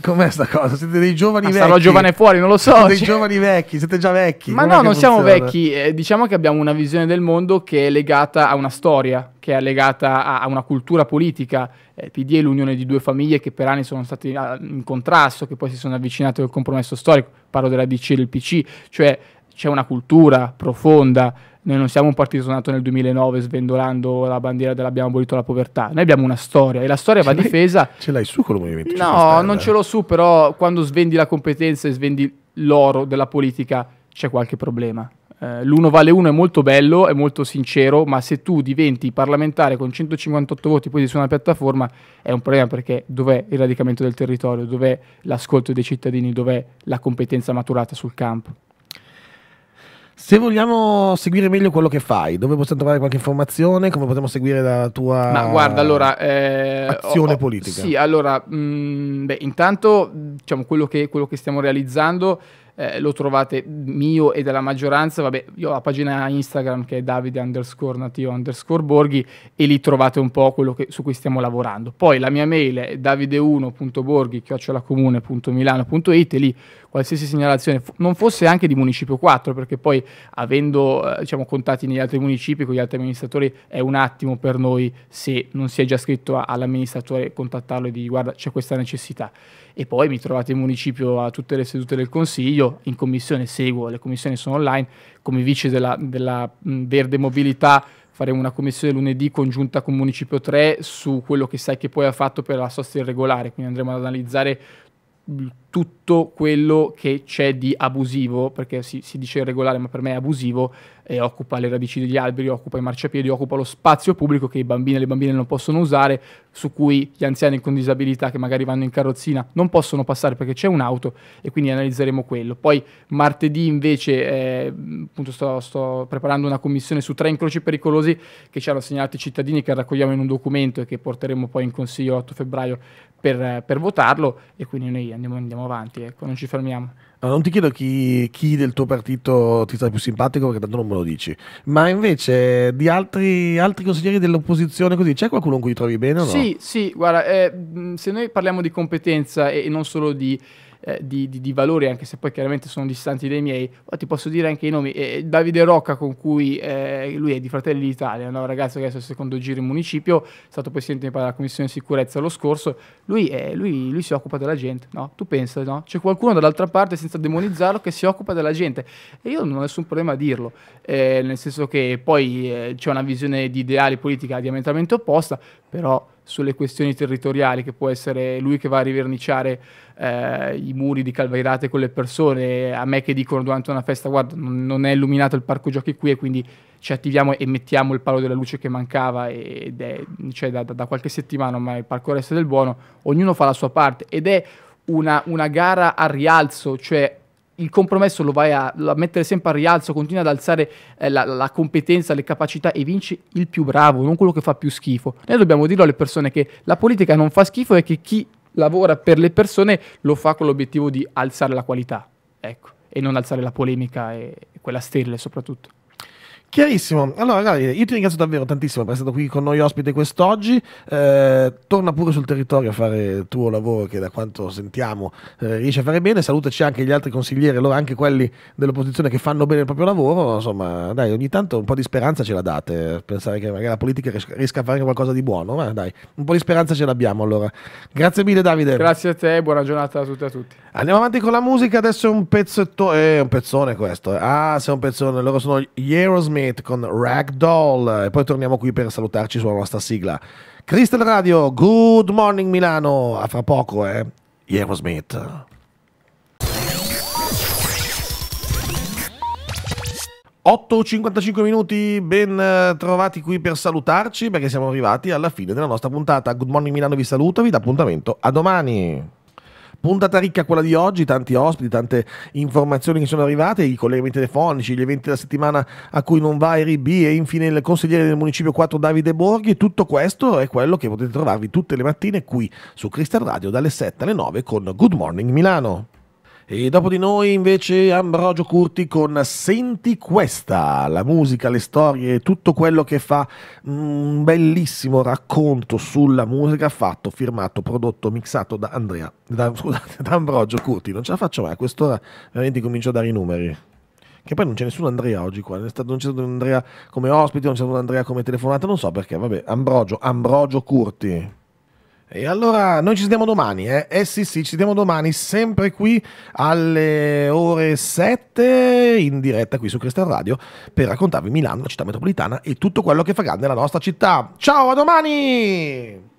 Com'è sta cosa? Siete dei giovani ah, vecchi. Sarò giovane fuori, non lo so. Siete dei cioè. giovani vecchi, siete già vecchi. Ma Com'è no, non siamo vecchi. Eh, diciamo che abbiamo una visione del mondo che è legata a una storia, che è legata a, a una cultura politica. Eh, PD è l'unione di due famiglie che per anni sono state ah, in contrasto, che poi si sono avvicinate al compromesso storico. Parlo della DC e del PC. Cioè, c'è una cultura profonda. Noi non siamo un partito nato nel 2009 svendolando la bandiera dell'abbiamo abolito la povertà. Noi abbiamo una storia e la storia ce va difesa. Ce l'hai su con il movimento? No, non ce l'ho su, però quando svendi la competenza e svendi l'oro della politica c'è qualche problema. Eh, L'uno vale uno è molto bello, è molto sincero, ma se tu diventi parlamentare con 158 voti poi su una piattaforma è un problema perché dov'è il radicamento del territorio, dov'è l'ascolto dei cittadini, dov'è la competenza maturata sul campo. Se vogliamo seguire meglio quello che fai, dove possiamo trovare qualche informazione? Come potremmo seguire la tua Ma guarda, allora, eh, azione oh, politica? Sì, allora, mh, mm, beh, intanto diciamo, quello, che, quello che stiamo realizzando eh, lo trovate mio e della maggioranza, vabbè, io ho la pagina Instagram che è davide underscore natio underscore borghi e lì trovate un po' quello che, su cui stiamo lavorando. Poi la mia mail è davide1.borghi chiocciolacomune.milano.it e lì qualsiasi segnalazione, non fosse anche di Municipio 4, perché poi avendo eh, diciamo, contatti negli altri municipi con gli altri amministratori è un attimo per noi se non si è già scritto all'amministratore contattarlo e dire guarda c'è questa necessità e poi mi trovate in municipio a tutte le sedute del consiglio, in commissione seguo, le commissioni sono online, come vice della, della Verde Mobilità faremo una commissione lunedì congiunta con Municipio 3 su quello che sai che poi ha fatto per la sosta irregolare, quindi andremo ad analizzare tutto quello che c'è di abusivo, perché si, si, dice irregolare, ma per me è abusivo, eh, occupa le radici degli alberi, occupa i marciapiedi, occupa lo spazio pubblico che i bambini e le bambine non possono usare, su cui gli anziani con disabilità che magari vanno in carrozzina non possono passare perché c'è un'auto e quindi analizzeremo quello. Poi martedì invece eh, appunto sto, sto, preparando una commissione su tre incroci pericolosi che ci hanno segnalato i cittadini che raccogliamo in un documento e che porteremo poi in consiglio l'8 febbraio per, per, votarlo e quindi noi andiamo, andiamo avanti, ecco, non ci fermiamo. non ti chiedo chi, chi, del tuo partito ti sta più simpatico perché tanto non me lo dici, ma invece di altri, altri consiglieri dell'opposizione così, c'è qualcuno con cui ti trovi bene o no? Sì, sì, guarda, eh, se noi parliamo di competenza e non solo di eh, di, di, di, valori, anche se poi chiaramente sono distanti dai miei, ma ti posso dire anche i nomi. Eh, Davide Rocca, con cui eh, lui è di Fratelli d'Italia, un no? ragazzo che adesso è al secondo giro in municipio, è stato presidente della Commissione di Sicurezza lo scorso, lui, è, lui, lui, si occupa della gente, no? Tu pensa, no? C'è qualcuno dall'altra parte, senza demonizzarlo, che si occupa della gente. E io non ho nessun problema a dirlo, eh, nel senso che poi eh, c'è una visione di ideali politica diametralmente opposta, però sulle questioni territoriali, che può essere lui che va a riverniciare eh, i muri di Calvairate con le persone, a me che dicono durante una festa guarda non è illuminato il parco giochi qui e quindi ci attiviamo e mettiamo il palo della luce che mancava ed è cioè, da, da, qualche settimana ma il parco resta del buono, ognuno fa la sua parte ed è una, una gara a rialzo, cioè il compromesso lo vai a, a, mettere sempre a rialzo, continui ad alzare eh, la, la, competenza, le capacità e vinci il più bravo, non quello che fa più schifo. Noi dobbiamo dirlo alle persone che la politica non fa schifo e che chi lavora per le persone lo fa con l'obiettivo di alzare la qualità, ecco, e non alzare la polemica e quella sterile soprattutto. Chiarissimo, allora ragazzi, io ti ringrazio davvero tantissimo per essere stato qui con noi ospite quest'oggi, eh, torna pure sul territorio a fare il tuo lavoro che da quanto sentiamo eh, riesci a fare bene, salutaci anche gli altri consiglieri, allora anche quelli dell'opposizione che fanno bene il proprio lavoro, insomma dai ogni tanto un po' di speranza ce la date, eh, pensare che magari la politica riesca a fare qualcosa di buono, ma dai, un po' di speranza ce l'abbiamo allora. Grazie mille Davide. Grazie a te, buona giornata a tutti e a tutti. Andiamo avanti con la musica, adesso è un pezzetto, eh, è eh, un pezzone questo, eh. ah sei un pezzone, loro sono gli Aerosmith. Planet con Ragdoll e poi torniamo qui per salutarci sulla nostra sigla. Crystal Radio, Good Morning Milano, a fra poco eh, Aerosmith. Otto 55 minuti, ben eh, trovati qui per salutarci perché siamo arrivati alla fine della nostra puntata. Good Morning Milano vi saluta, vi dà appuntamento a domani. Puntata ricca quella di oggi, tanti ospiti, tante informazioni che sono arrivate, i collegamenti telefonici, gli eventi della settimana a cui non va RB e infine il consigliere del Municipio 4 Davide Borghi. Tutto questo è quello che potete trovarvi tutte le mattine qui su Crystal Radio dalle 7 alle 9 con Good Morning Milano. E dopo di noi invece Ambrogio Curti con Senti questa, la musica, le storie, tutto quello che fa un bellissimo racconto sulla musica fatto, firmato, prodotto, mixato da Andrea, da, scusate, da Ambrogio Curti. Non ce la faccio mai, a quest'ora veramente comincio a dare i numeri che poi non c'è nessun Andrea oggi qua, non c'è stato un Andrea come ospite, non c'è stato un Andrea come telefonata, non so perché, vabbè, Ambrogio, Ambrogio Curti, e allora noi ci vediamo domani, eh? Eh sì sì, ci vediamo domani sempre qui alle ore 7 in diretta qui su Cristian Radio per raccontarvi Milano, la città metropolitana e tutto quello che fa grande la nostra città. Ciao, a domani!